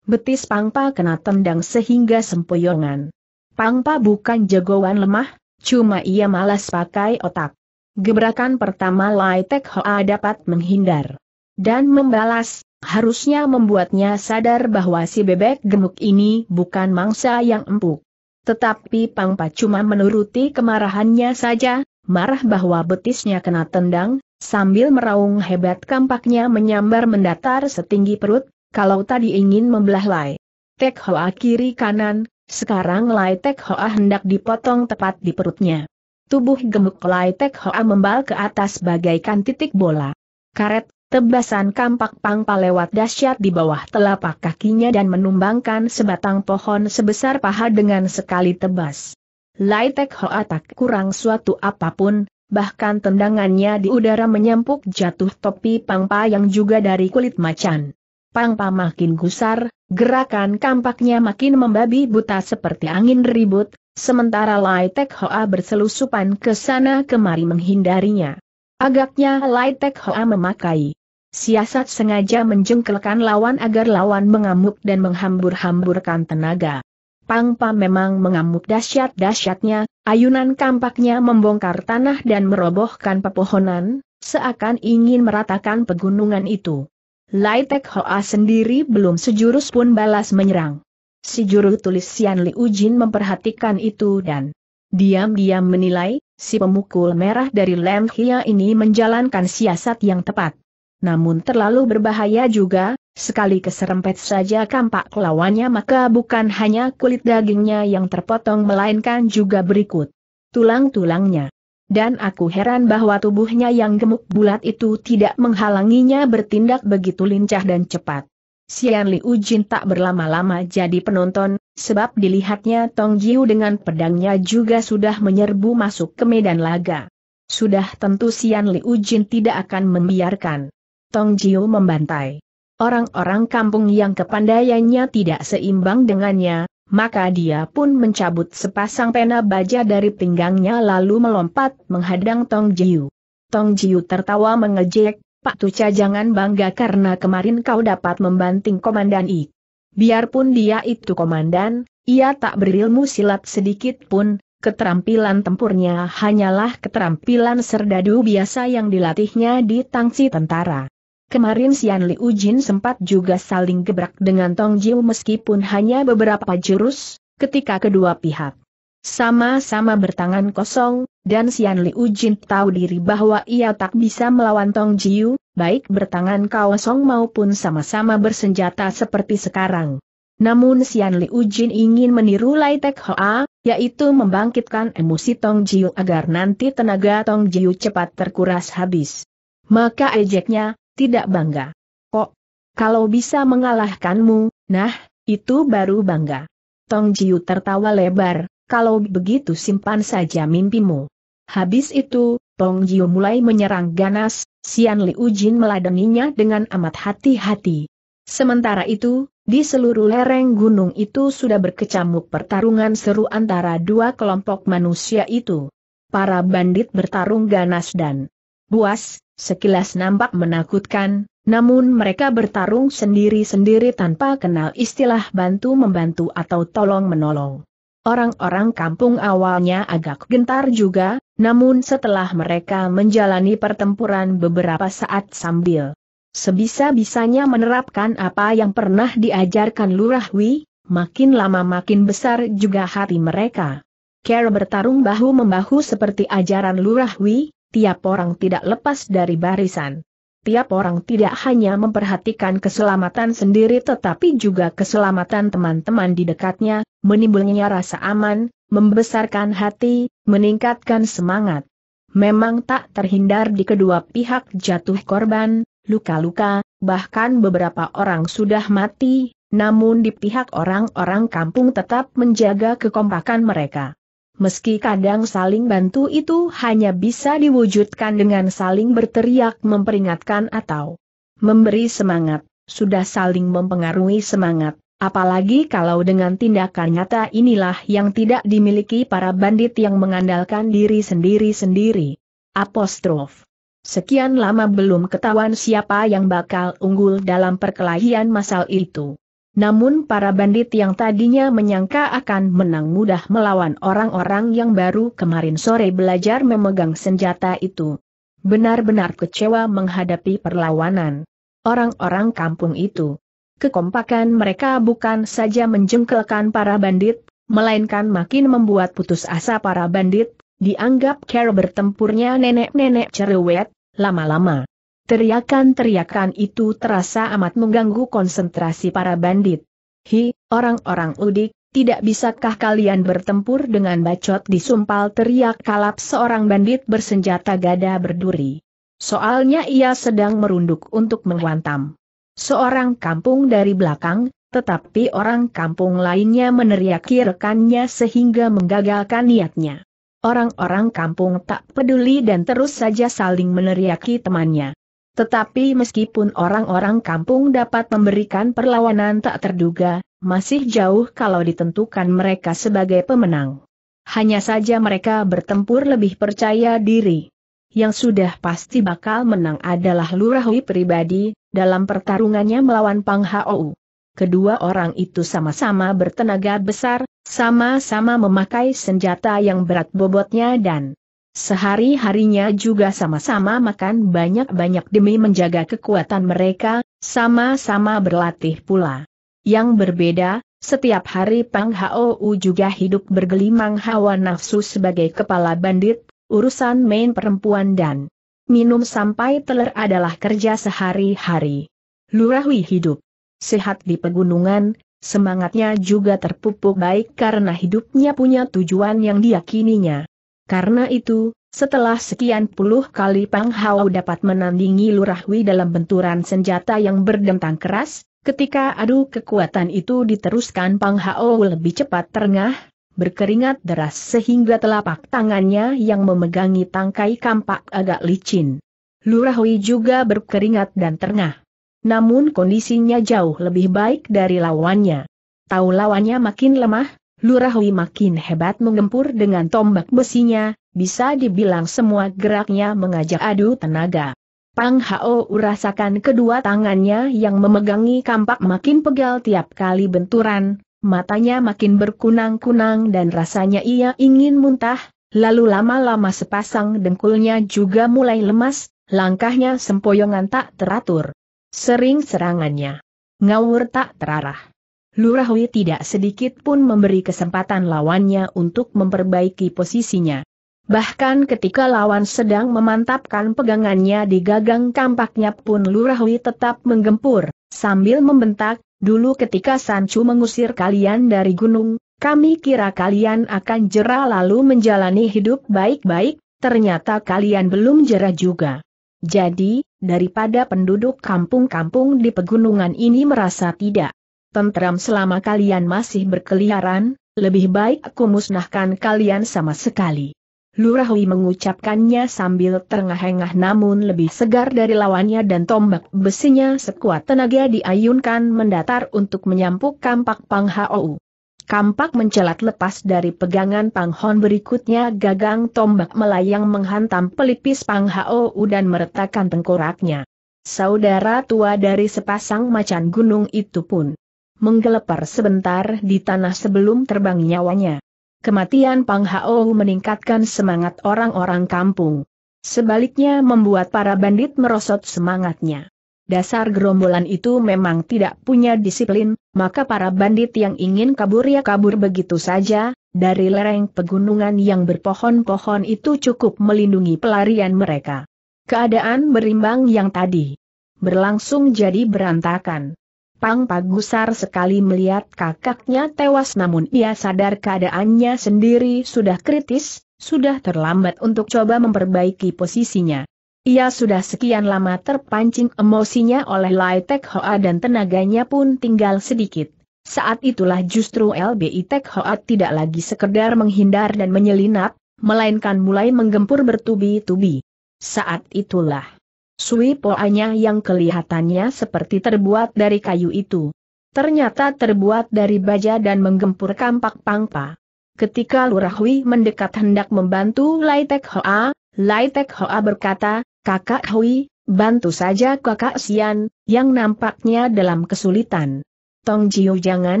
Betis Pangpa kena tendang sehingga sempoyongan. Pangpa bukan jagoan lemah, cuma ia malas pakai otak. Gebrakan pertama Lai Tek Hoa dapat menghindar dan membalas, Harusnya membuatnya sadar bahwa si bebek gemuk ini bukan mangsa yang empuk. Tetapi Pang cuma menuruti kemarahannya saja, marah bahwa betisnya kena tendang, sambil meraung hebat kampaknya menyambar mendatar setinggi perut, kalau tadi ingin membelah Lai. Tek Hoa kiri kanan, sekarang Lai Tek Hoa hendak dipotong tepat di perutnya. Tubuh gemuk Lai Tek Hoa membal ke atas bagaikan titik bola. Karet Tebasan kampak pangpa lewat dahsyat di bawah telapak kakinya dan menumbangkan sebatang pohon sebesar paha dengan sekali tebas. Lai Tek Hoa tak kurang suatu apapun, bahkan tendangannya di udara menyempuk jatuh topi pangpa yang juga dari kulit macan. Pangpa makin gusar, gerakan kampaknya makin membabi buta seperti angin ribut, sementara Lai Tek Hoa berselusupan ke sana kemari menghindarinya. Agaknya Lai Tek Hoa memakai Siasat sengaja menjengkelkan lawan agar lawan mengamuk dan menghambur-hamburkan tenaga. Pangpa memang mengamuk dahsyat-dahsyatnya, ayunan kampaknya membongkar tanah dan merobohkan pepohonan, seakan ingin meratakan pegunungan itu. Lai Tek Hoa sendiri belum sejurus pun balas menyerang. Si juru tulis Sian Li Ujin memperhatikan itu dan diam-diam menilai, si pemukul merah dari Lem Hia ini menjalankan siasat yang tepat namun terlalu berbahaya juga, sekali keserempet saja kampak lawannya maka bukan hanya kulit dagingnya yang terpotong melainkan juga berikut tulang-tulangnya. Dan aku heran bahwa tubuhnya yang gemuk bulat itu tidak menghalanginya bertindak begitu lincah dan cepat. Sian Li Ujin tak berlama-lama jadi penonton, sebab dilihatnya Tong Jiu dengan pedangnya juga sudah menyerbu masuk ke medan laga. Sudah tentu Sian Li Ujin tidak akan membiarkan. Tong Jiu membantai. Orang-orang kampung yang kepandaiannya tidak seimbang dengannya, maka dia pun mencabut sepasang pena baja dari pinggangnya lalu melompat menghadang Tong Jiu. Tong Jiu tertawa mengejek, Pak Tuca jangan bangga karena kemarin kau dapat membanting Komandan i. Biarpun dia itu komandan, ia tak berilmu silat sedikit pun, keterampilan tempurnya hanyalah keterampilan serdadu biasa yang dilatihnya di tangsi tentara. Kemarin Sian Li Jin sempat juga saling gebrak dengan Tong Jiu meskipun hanya beberapa jurus, ketika kedua pihak sama-sama bertangan kosong, dan Sian Li Jin tahu diri bahwa ia tak bisa melawan Tong Jiu, baik bertangan kosong maupun sama-sama bersenjata seperti sekarang. Namun Sian Li Jin ingin meniru Lai Tek Hoa, yaitu membangkitkan emosi Tong Jiu agar nanti tenaga Tong Jiu cepat terkuras habis. Maka ejeknya, tidak bangga. Kok? Kalau bisa mengalahkanmu, nah, itu baru bangga. Tong Jiu tertawa lebar, kalau begitu simpan saja mimpimu. Habis itu, Tong Jiu mulai menyerang ganas, Sian Liu Jin meladeninya dengan amat hati-hati. Sementara itu, di seluruh lereng gunung itu sudah berkecamuk pertarungan seru antara dua kelompok manusia itu. Para bandit bertarung ganas dan buas, Sekilas nampak menakutkan, namun mereka bertarung sendiri-sendiri tanpa kenal istilah bantu-membantu atau tolong-menolong. Orang-orang kampung awalnya agak gentar juga, namun setelah mereka menjalani pertempuran beberapa saat sambil sebisa-bisanya menerapkan apa yang pernah diajarkan lurah Wi, makin lama makin besar juga hati mereka. Care bertarung bahu-membahu seperti ajaran lurah Wi tiap orang tidak lepas dari barisan. Tiap orang tidak hanya memperhatikan keselamatan sendiri tetapi juga keselamatan teman-teman di dekatnya, menimbulnya rasa aman, membesarkan hati, meningkatkan semangat. Memang tak terhindar di kedua pihak jatuh korban, luka-luka, bahkan beberapa orang sudah mati, namun di pihak orang-orang kampung tetap menjaga kekompakan mereka meski kadang saling bantu itu hanya bisa diwujudkan dengan saling berteriak memperingatkan atau memberi semangat, sudah saling mempengaruhi semangat. Apalagi kalau dengan tindakan nyata inilah yang tidak dimiliki para bandit yang mengandalkan diri sendiri-sendiri. Apostrof. Sekian lama belum ketahuan siapa yang bakal unggul dalam perkelahian masal itu. Namun para bandit yang tadinya menyangka akan menang mudah melawan orang-orang yang baru kemarin sore belajar memegang senjata itu. Benar-benar kecewa menghadapi perlawanan orang-orang kampung itu. Kekompakan mereka bukan saja menjengkelkan para bandit, melainkan makin membuat putus asa para bandit, dianggap care bertempurnya nenek-nenek cerewet, lama-lama. Teriakan-teriakan itu terasa amat mengganggu konsentrasi para bandit. Hi, orang-orang udik, tidak bisakah kalian bertempur dengan bacot di sumpal teriak kalap seorang bandit bersenjata gada berduri. Soalnya ia sedang merunduk untuk menguantam. Seorang kampung dari belakang, tetapi orang kampung lainnya meneriaki rekannya sehingga menggagalkan niatnya. Orang-orang kampung tak peduli dan terus saja saling meneriaki temannya. Tetapi meskipun orang-orang kampung dapat memberikan perlawanan tak terduga, masih jauh kalau ditentukan mereka sebagai pemenang. Hanya saja mereka bertempur lebih percaya diri. Yang sudah pasti bakal menang adalah Lurahui pribadi, dalam pertarungannya melawan Pang Hou. Kedua orang itu sama-sama bertenaga besar, sama-sama memakai senjata yang berat bobotnya dan Sehari-harinya juga sama-sama makan banyak-banyak demi menjaga kekuatan mereka, sama-sama berlatih pula. Yang berbeda, setiap hari Pang Hou juga hidup bergelimang hawa nafsu sebagai kepala bandit, urusan main perempuan dan minum sampai teler adalah kerja sehari-hari. Lurahwi hidup. Sehat di pegunungan, semangatnya juga terpupuk baik karena hidupnya punya tujuan yang diyakininya. Karena itu, setelah sekian puluh kali Pang Hao dapat menandingi Lurahui dalam benturan senjata yang berdentang keras, ketika adu kekuatan itu diteruskan Pang Hao lebih cepat terengah, berkeringat deras sehingga telapak tangannya yang memegangi tangkai kampak agak licin. Lurahui juga berkeringat dan terengah. Namun kondisinya jauh lebih baik dari lawannya. Tahu lawannya makin lemah, Lurahui makin hebat mengempur dengan tombak besinya, bisa dibilang semua geraknya mengajak adu tenaga. Pang Hao urasakan kedua tangannya yang memegangi kampak makin pegal tiap kali benturan, matanya makin berkunang-kunang dan rasanya ia ingin muntah, lalu lama-lama sepasang dengkulnya juga mulai lemas, langkahnya sempoyongan tak teratur. Sering serangannya. Ngawur tak terarah. Lurahui tidak sedikit pun memberi kesempatan lawannya untuk memperbaiki posisinya. Bahkan ketika lawan sedang memantapkan pegangannya di gagang kampaknya pun Lurahui tetap menggempur, sambil membentak, dulu ketika Sancu mengusir kalian dari gunung, kami kira kalian akan jera lalu menjalani hidup baik-baik, ternyata kalian belum jera juga. Jadi, daripada penduduk kampung-kampung di pegunungan ini merasa tidak tentram selama kalian masih berkeliaran, lebih baik aku musnahkan kalian sama sekali. Lurahui mengucapkannya sambil terengah-engah namun lebih segar dari lawannya dan tombak besinya sekuat tenaga diayunkan mendatar untuk menyampuk kampak Pang Hou. Kampak mencelat lepas dari pegangan Pang Hon berikutnya gagang tombak melayang menghantam pelipis Pang Hou dan meretakkan tengkoraknya. Saudara tua dari sepasang macan gunung itu pun menggelepar sebentar di tanah sebelum terbang nyawanya. Kematian Pang Hao meningkatkan semangat orang-orang kampung. Sebaliknya membuat para bandit merosot semangatnya. Dasar gerombolan itu memang tidak punya disiplin, maka para bandit yang ingin kabur ya kabur begitu saja, dari lereng pegunungan yang berpohon-pohon itu cukup melindungi pelarian mereka. Keadaan berimbang yang tadi berlangsung jadi berantakan. Pang Pagusar sekali melihat kakaknya tewas namun ia sadar keadaannya sendiri sudah kritis, sudah terlambat untuk coba memperbaiki posisinya. Ia sudah sekian lama terpancing emosinya oleh Lai Tek Hoa dan tenaganya pun tinggal sedikit. Saat itulah justru LBI Tek Hoa tidak lagi sekedar menghindar dan menyelinap, melainkan mulai menggempur bertubi-tubi. Saat itulah Sui poanya yang kelihatannya seperti terbuat dari kayu itu. Ternyata terbuat dari baja dan menggempur kampak pangpa. Ketika Lurahui mendekat hendak membantu Lai Tek Hoa, Lai Tek Hoa berkata, Kakak Hui, bantu saja kakak Sian, yang nampaknya dalam kesulitan. Tong Jiu jangan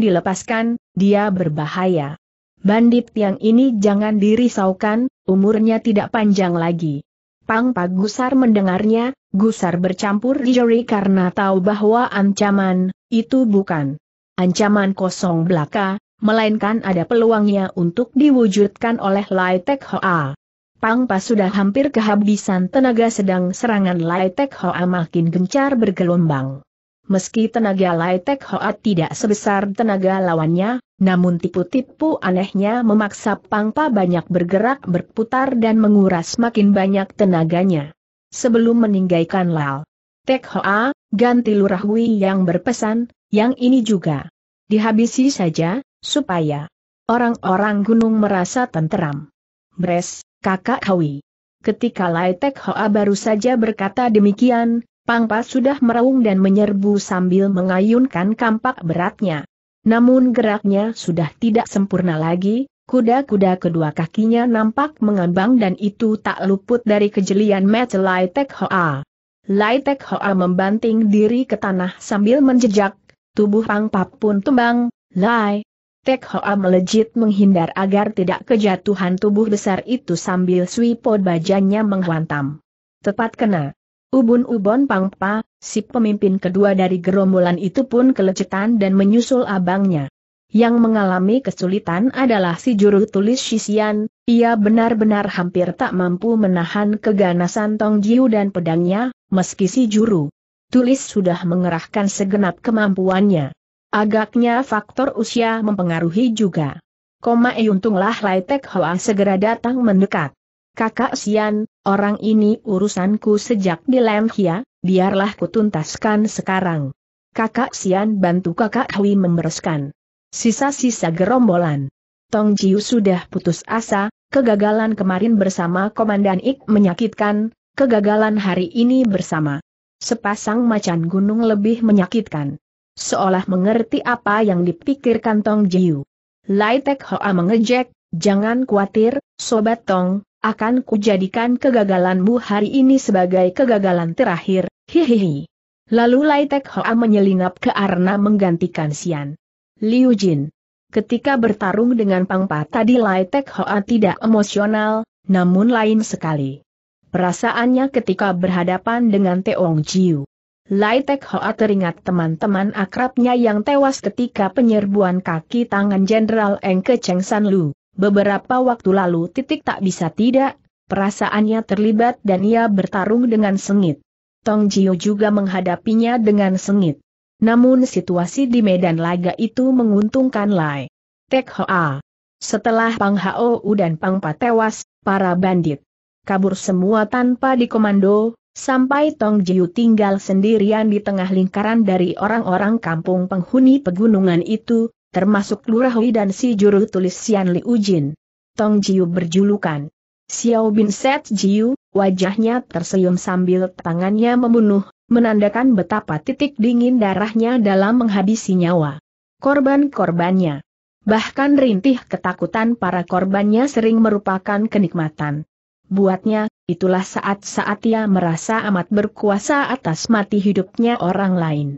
dilepaskan, dia berbahaya. Bandit yang ini jangan dirisaukan, umurnya tidak panjang lagi. Pang Pak gusar mendengarnya, Gusar bercampur jari karena tahu bahwa ancaman, itu bukan ancaman kosong belaka, melainkan ada peluangnya untuk diwujudkan oleh Lai Tek Hoa. Pang Pak sudah hampir kehabisan tenaga sedang serangan Lai Tek Hoa makin gencar bergelombang. Meski tenaga Lai Tek Hoat tidak sebesar tenaga lawannya, namun tipu-tipu anehnya memaksa Pangpa banyak bergerak berputar dan menguras makin banyak tenaganya. Sebelum meninggalkan Lal Tek Hoa, ganti Lurah Hui yang berpesan, yang ini juga. Dihabisi saja, supaya orang-orang gunung merasa tenteram. Bres, kakak Hui. Ketika Lai Tek Hoa baru saja berkata demikian, Pangpa sudah meraung dan menyerbu sambil mengayunkan kampak beratnya. Namun geraknya sudah tidak sempurna lagi, kuda-kuda kedua kakinya nampak mengambang dan itu tak luput dari kejelian Match Lai Tek Hoa. Lai Hoa membanting diri ke tanah sambil menjejak, tubuh Pangpa pun tumbang, Lai Tek Hoa melejit menghindar agar tidak kejatuhan tubuh besar itu sambil swipod bajanya menghantam. Tepat kena. Ubun Ubon Pangpa, si pemimpin kedua dari gerombolan itu pun kelecetan dan menyusul abangnya. Yang mengalami kesulitan adalah si juru tulis Shisian, ia benar-benar hampir tak mampu menahan keganasan Tong Jiu dan pedangnya, meski si juru tulis sudah mengerahkan segenap kemampuannya. Agaknya faktor usia mempengaruhi juga. Koma untunglah Lai Tek Hoa segera datang mendekat. Kakak Sian, Orang ini urusanku sejak di Lemhia, biarlah kutuntaskan sekarang. Kakak Sian bantu kakak Hui membereskan sisa-sisa gerombolan. Tong Jiu sudah putus asa, kegagalan kemarin bersama Komandan Ik menyakitkan, kegagalan hari ini bersama sepasang macan gunung lebih menyakitkan. Seolah mengerti apa yang dipikirkan Tong Jiu. Lai Tek Hoa mengejek, jangan khawatir, Sobat Tong, akan kujadikan kegagalanmu hari ini sebagai kegagalan terakhir, hihihi. Lalu Lai Tek Hoa menyelinap ke Arna menggantikan Sian. Liu Jin. Ketika bertarung dengan Pangpa tadi Lai Tek Hoa tidak emosional, namun lain sekali. Perasaannya ketika berhadapan dengan Teong Jiu. Lai Tek Hoa teringat teman-teman akrabnya yang tewas ketika penyerbuan kaki tangan Jenderal Eng ke Cheng San Lu. Beberapa waktu lalu titik tak bisa tidak, perasaannya terlibat dan ia bertarung dengan sengit. Tong Jiu juga menghadapinya dengan sengit. Namun situasi di medan laga itu menguntungkan Lai. Tek Hoa. Setelah Pang Hao dan Pang Pa tewas, para bandit kabur semua tanpa dikomando, sampai Tong Jiu tinggal sendirian di tengah lingkaran dari orang-orang kampung penghuni pegunungan itu, termasuk Lurahui dan si juru tulis Sian Li Ujin. Tong Jiu berjulukan Xiao Bin Set Jiu, wajahnya tersenyum sambil tangannya membunuh, menandakan betapa titik dingin darahnya dalam menghabisi nyawa. Korban-korbannya. Bahkan rintih ketakutan para korbannya sering merupakan kenikmatan. Buatnya, itulah saat-saat ia merasa amat berkuasa atas mati hidupnya orang lain.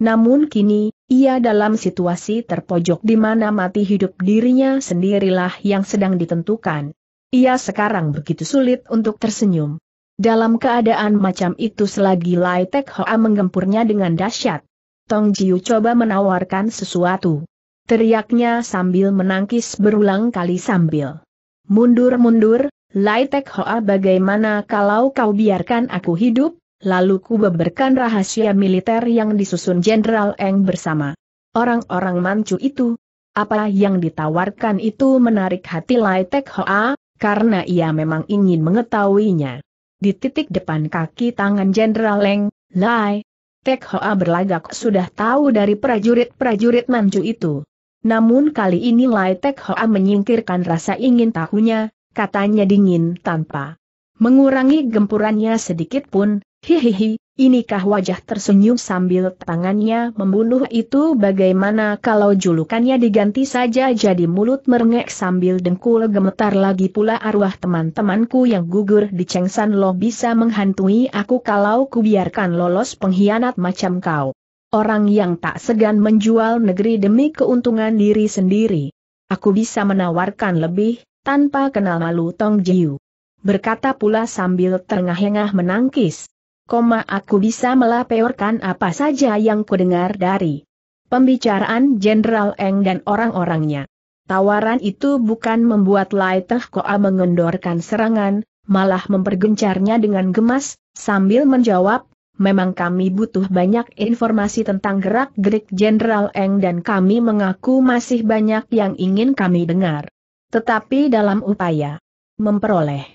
Namun kini, ia dalam situasi terpojok di mana mati hidup dirinya sendirilah yang sedang ditentukan. Ia sekarang begitu sulit untuk tersenyum. Dalam keadaan macam itu selagi Lai Tek Hoa menggempurnya dengan dahsyat. Tong Jiu coba menawarkan sesuatu. Teriaknya sambil menangkis berulang kali sambil. Mundur-mundur, Lai Tek Hoa bagaimana kalau kau biarkan aku hidup? lalu kubeberkan rahasia militer yang disusun Jenderal Eng bersama orang-orang Manchu itu. Apa yang ditawarkan itu menarik hati Lai Tek Hoa, karena ia memang ingin mengetahuinya. Di titik depan kaki tangan Jenderal Eng, Lai Tek Hoa berlagak sudah tahu dari prajurit-prajurit Manchu itu. Namun kali ini Lai Tek Hoa menyingkirkan rasa ingin tahunya, katanya dingin tanpa mengurangi gempurannya sedikit pun, Hihihi, inikah wajah tersenyum sambil tangannya membunuh itu bagaimana kalau julukannya diganti saja jadi mulut merengek sambil dengkul gemetar lagi pula arwah teman-temanku yang gugur di cengsan Lo bisa menghantui aku kalau kubiarkan lolos pengkhianat macam kau. Orang yang tak segan menjual negeri demi keuntungan diri sendiri. Aku bisa menawarkan lebih, tanpa kenal malu Tong Jiu. Berkata pula sambil terengah-engah menangkis koma aku bisa melaporkan apa saja yang kudengar dari pembicaraan Jenderal Eng dan orang-orangnya. Tawaran itu bukan membuat Lai Teh Koa mengendorkan serangan, malah mempergencarnya dengan gemas, sambil menjawab, memang kami butuh banyak informasi tentang gerak-gerik Jenderal Eng dan kami mengaku masih banyak yang ingin kami dengar. Tetapi dalam upaya memperoleh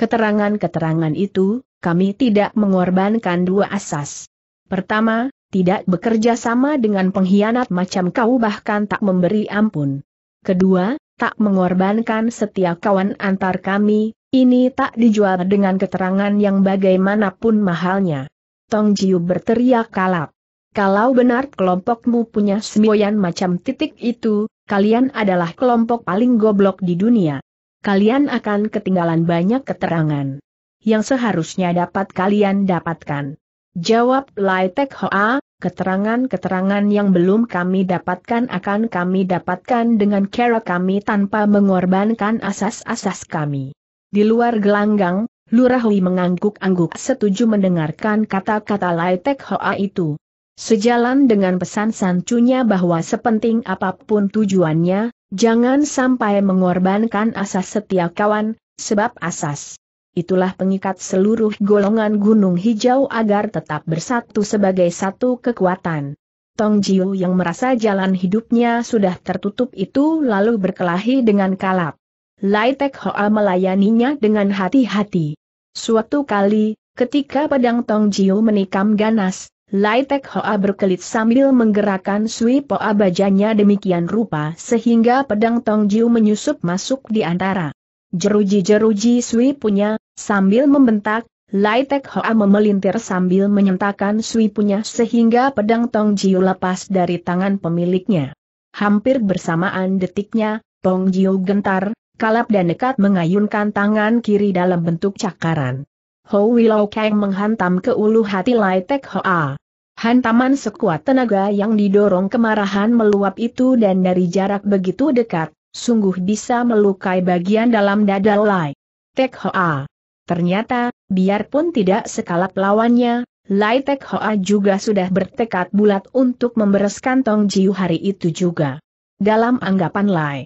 keterangan-keterangan itu, kami tidak mengorbankan dua asas. Pertama, tidak bekerja sama dengan pengkhianat macam kau bahkan tak memberi ampun. Kedua, tak mengorbankan setia kawan antar kami, ini tak dijual dengan keterangan yang bagaimanapun mahalnya. Tong Jiu berteriak kalap. Kalau benar kelompokmu punya semboyan macam titik itu, kalian adalah kelompok paling goblok di dunia. Kalian akan ketinggalan banyak keterangan yang seharusnya dapat kalian dapatkan. Jawab Lai Tek Hoa, keterangan-keterangan yang belum kami dapatkan akan kami dapatkan dengan cara kami tanpa mengorbankan asas-asas kami. Di luar gelanggang, Lurah mengangguk-angguk setuju mendengarkan kata-kata Lai Tek Hoa itu. Sejalan dengan pesan sancunya bahwa sepenting apapun tujuannya, jangan sampai mengorbankan asas setia kawan, sebab asas itulah pengikat seluruh golongan Gunung Hijau agar tetap bersatu sebagai satu kekuatan. Tong Jiu yang merasa jalan hidupnya sudah tertutup itu lalu berkelahi dengan kalap. Lai Tek Hoa melayaninya dengan hati-hati. Suatu kali, ketika pedang Tong Jiu menikam ganas, Lai Tek Hoa berkelit sambil menggerakkan Sui Poa bajanya demikian rupa sehingga pedang Tong Jiu menyusup masuk di antara jeruji-jeruji Sui punya, Sambil membentak, Lai Tek Hoa memelintir sambil menyentakan suipunya sehingga pedang Tong Jiu lepas dari tangan pemiliknya. Hampir bersamaan detiknya, Tong Jiu gentar, kalap dan dekat mengayunkan tangan kiri dalam bentuk cakaran. Ho Willow Kang menghantam ke ulu hati Lai Tek Hoa. Hantaman sekuat tenaga yang didorong kemarahan meluap itu dan dari jarak begitu dekat, sungguh bisa melukai bagian dalam dada Lai. Tek Hoa. Ternyata, biarpun tidak sekalap lawannya, Lai Tek Hoa juga sudah bertekad bulat untuk membereskan Tong Jiu hari itu juga. Dalam anggapan Lai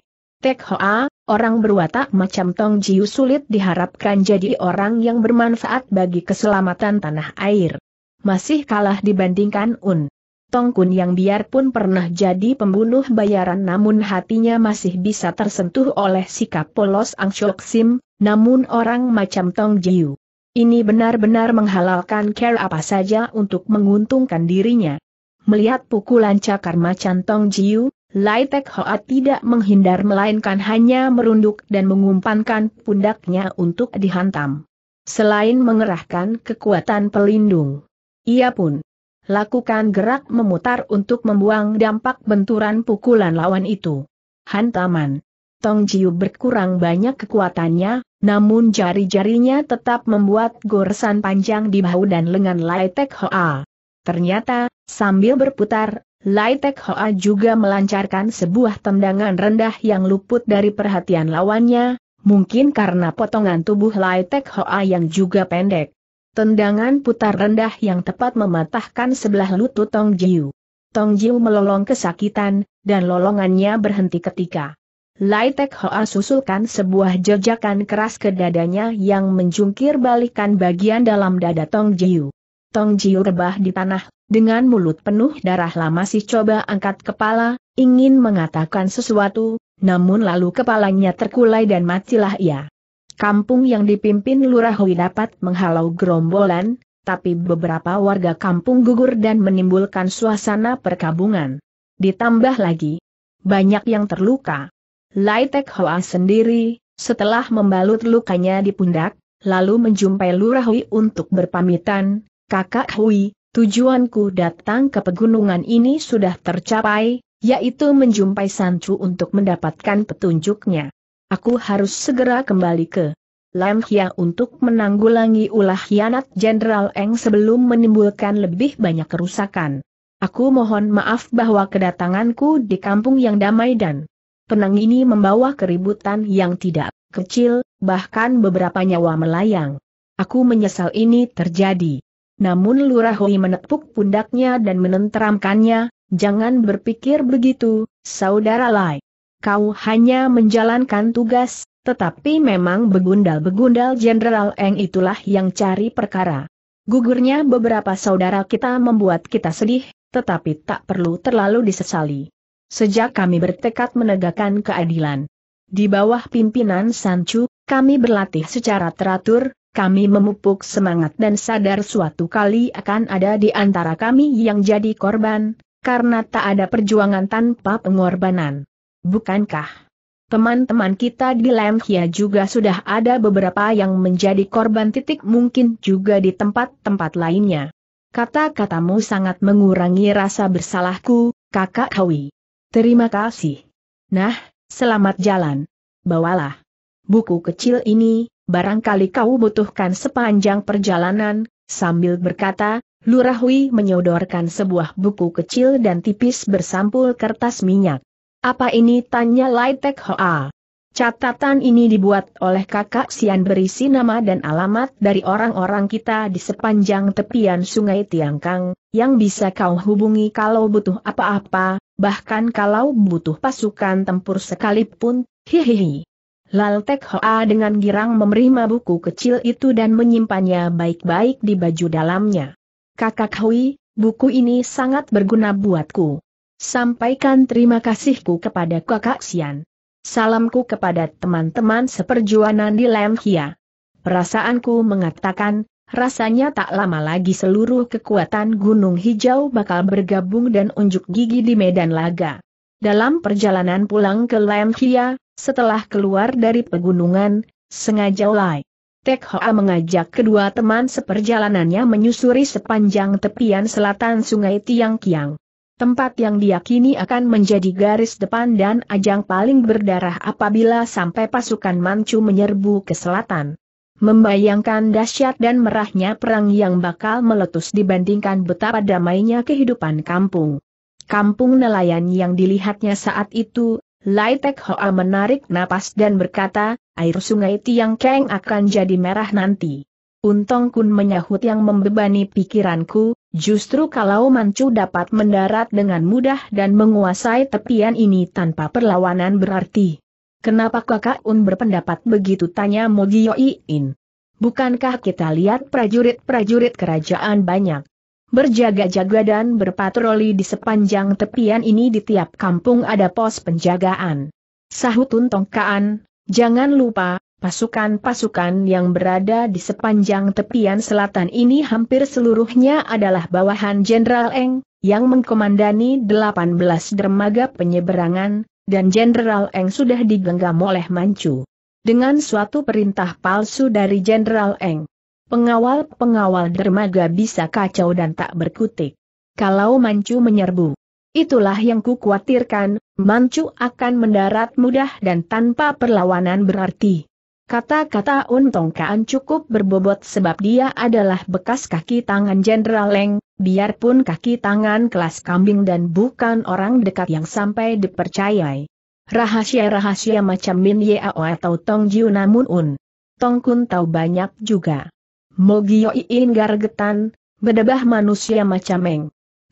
Tek Hoa, orang berwatak macam Tong Jiu sulit diharapkan jadi orang yang bermanfaat bagi keselamatan tanah air. Masih kalah dibandingkan Un Tong Kun yang biarpun pernah jadi pembunuh bayaran namun hatinya masih bisa tersentuh oleh sikap polos Ang Shok Sim, namun orang macam Tong Jiu. Ini benar-benar menghalalkan care apa saja untuk menguntungkan dirinya. Melihat pukulan cakar macan Tong Jiu, Lai Tek Hoa tidak menghindar melainkan hanya merunduk dan mengumpankan pundaknya untuk dihantam. Selain mengerahkan kekuatan pelindung, ia pun lakukan gerak memutar untuk membuang dampak benturan pukulan lawan itu. Hantaman. Tong Jiu berkurang banyak kekuatannya, namun jari-jarinya tetap membuat goresan panjang di bahu dan lengan Lai Tek Hoa. Ternyata, sambil berputar, Lai Tek Hoa juga melancarkan sebuah tendangan rendah yang luput dari perhatian lawannya, mungkin karena potongan tubuh Lai Tek Hoa yang juga pendek. Tendangan putar rendah yang tepat mematahkan sebelah lutut Tong Jiu. Tong Jiu melolong kesakitan, dan lolongannya berhenti ketika. Lai Tek Hoa susulkan sebuah jejakan keras ke dadanya yang menjungkir balikan bagian dalam dada Tong Jiu. Tong Jiu rebah di tanah, dengan mulut penuh darah lama si coba angkat kepala, ingin mengatakan sesuatu, namun lalu kepalanya terkulai dan matilah ia kampung yang dipimpin Lurah Hui dapat menghalau gerombolan, tapi beberapa warga kampung gugur dan menimbulkan suasana perkabungan. Ditambah lagi, banyak yang terluka. Lai Tek Hoa sendiri, setelah membalut lukanya di pundak, lalu menjumpai Lurah Hui untuk berpamitan, Kakak Hui, tujuanku datang ke pegunungan ini sudah tercapai, yaitu menjumpai Sancu untuk mendapatkan petunjuknya. Aku harus segera kembali ke Lam Hia untuk menanggulangi ulah hianat Jenderal Eng sebelum menimbulkan lebih banyak kerusakan. Aku mohon maaf bahwa kedatanganku di kampung yang damai dan penang ini membawa keributan yang tidak kecil, bahkan beberapa nyawa melayang. Aku menyesal ini terjadi. Namun Lurah Hui menepuk pundaknya dan menenteramkannya, jangan berpikir begitu, saudara Lai kau hanya menjalankan tugas, tetapi memang begundal-begundal Jenderal Eng itulah yang cari perkara. Gugurnya beberapa saudara kita membuat kita sedih, tetapi tak perlu terlalu disesali. Sejak kami bertekad menegakkan keadilan di bawah pimpinan Sancu, kami berlatih secara teratur, kami memupuk semangat dan sadar suatu kali akan ada di antara kami yang jadi korban, karena tak ada perjuangan tanpa pengorbanan bukankah? Teman-teman kita di Lemhia juga sudah ada beberapa yang menjadi korban titik mungkin juga di tempat-tempat lainnya. Kata-katamu sangat mengurangi rasa bersalahku, kakak Kawi. Terima kasih. Nah, selamat jalan. Bawalah buku kecil ini, barangkali kau butuhkan sepanjang perjalanan, sambil berkata, Lurahwi menyodorkan sebuah buku kecil dan tipis bersampul kertas minyak. Apa ini tanya Lai Tek Hoa? Catatan ini dibuat oleh kakak Sian berisi nama dan alamat dari orang-orang kita di sepanjang tepian sungai Tiangkang, yang bisa kau hubungi kalau butuh apa-apa, bahkan kalau butuh pasukan tempur sekalipun, hihihi. Tek Hoa dengan girang menerima buku kecil itu dan menyimpannya baik-baik di baju dalamnya. Kakak Hui, buku ini sangat berguna buatku. Sampaikan terima kasihku kepada kakak Sian. Salamku kepada teman-teman seperjuangan di Lemhia. Perasaanku mengatakan, rasanya tak lama lagi seluruh kekuatan Gunung Hijau bakal bergabung dan unjuk gigi di medan laga. Dalam perjalanan pulang ke Lemhia, setelah keluar dari pegunungan, sengaja Lai Tek Hoa mengajak kedua teman seperjalanannya menyusuri sepanjang tepian selatan sungai Tiang Kiang tempat yang diyakini akan menjadi garis depan dan ajang paling berdarah apabila sampai pasukan Manchu menyerbu ke selatan. Membayangkan dahsyat dan merahnya perang yang bakal meletus dibandingkan betapa damainya kehidupan kampung. Kampung nelayan yang dilihatnya saat itu, Lai Tek Hoa menarik napas dan berkata, air sungai Tiang Keng akan jadi merah nanti. Untung Kun menyahut yang membebani pikiranku, Justru kalau Mancu dapat mendarat dengan mudah dan menguasai tepian ini tanpa perlawanan berarti. Kenapa kakak Un berpendapat begitu tanya Mogio In? Bukankah kita lihat prajurit-prajurit kerajaan banyak? Berjaga-jaga dan berpatroli di sepanjang tepian ini di tiap kampung ada pos penjagaan. Sahutun tongkaan, jangan lupa, Pasukan-pasukan yang berada di sepanjang tepian selatan ini hampir seluruhnya adalah bawahan Jenderal Eng, yang mengkomandani 18 dermaga penyeberangan, dan Jenderal Eng sudah digenggam oleh Manchu. Dengan suatu perintah palsu dari Jenderal Eng, pengawal-pengawal dermaga bisa kacau dan tak berkutik. Kalau Manchu menyerbu, Itulah yang ku khawatirkan, Mancu akan mendarat mudah dan tanpa perlawanan berarti. Kata-kata Untung Kaan cukup berbobot sebab dia adalah bekas kaki tangan Jenderal Leng, biarpun kaki tangan kelas kambing dan bukan orang dekat yang sampai dipercayai. Rahasia-rahasia macam Min Yeo atau Tong Jiu namun Un. Tong Kun tahu banyak juga. Mogio Iin gargetan, bedebah manusia macam Meng.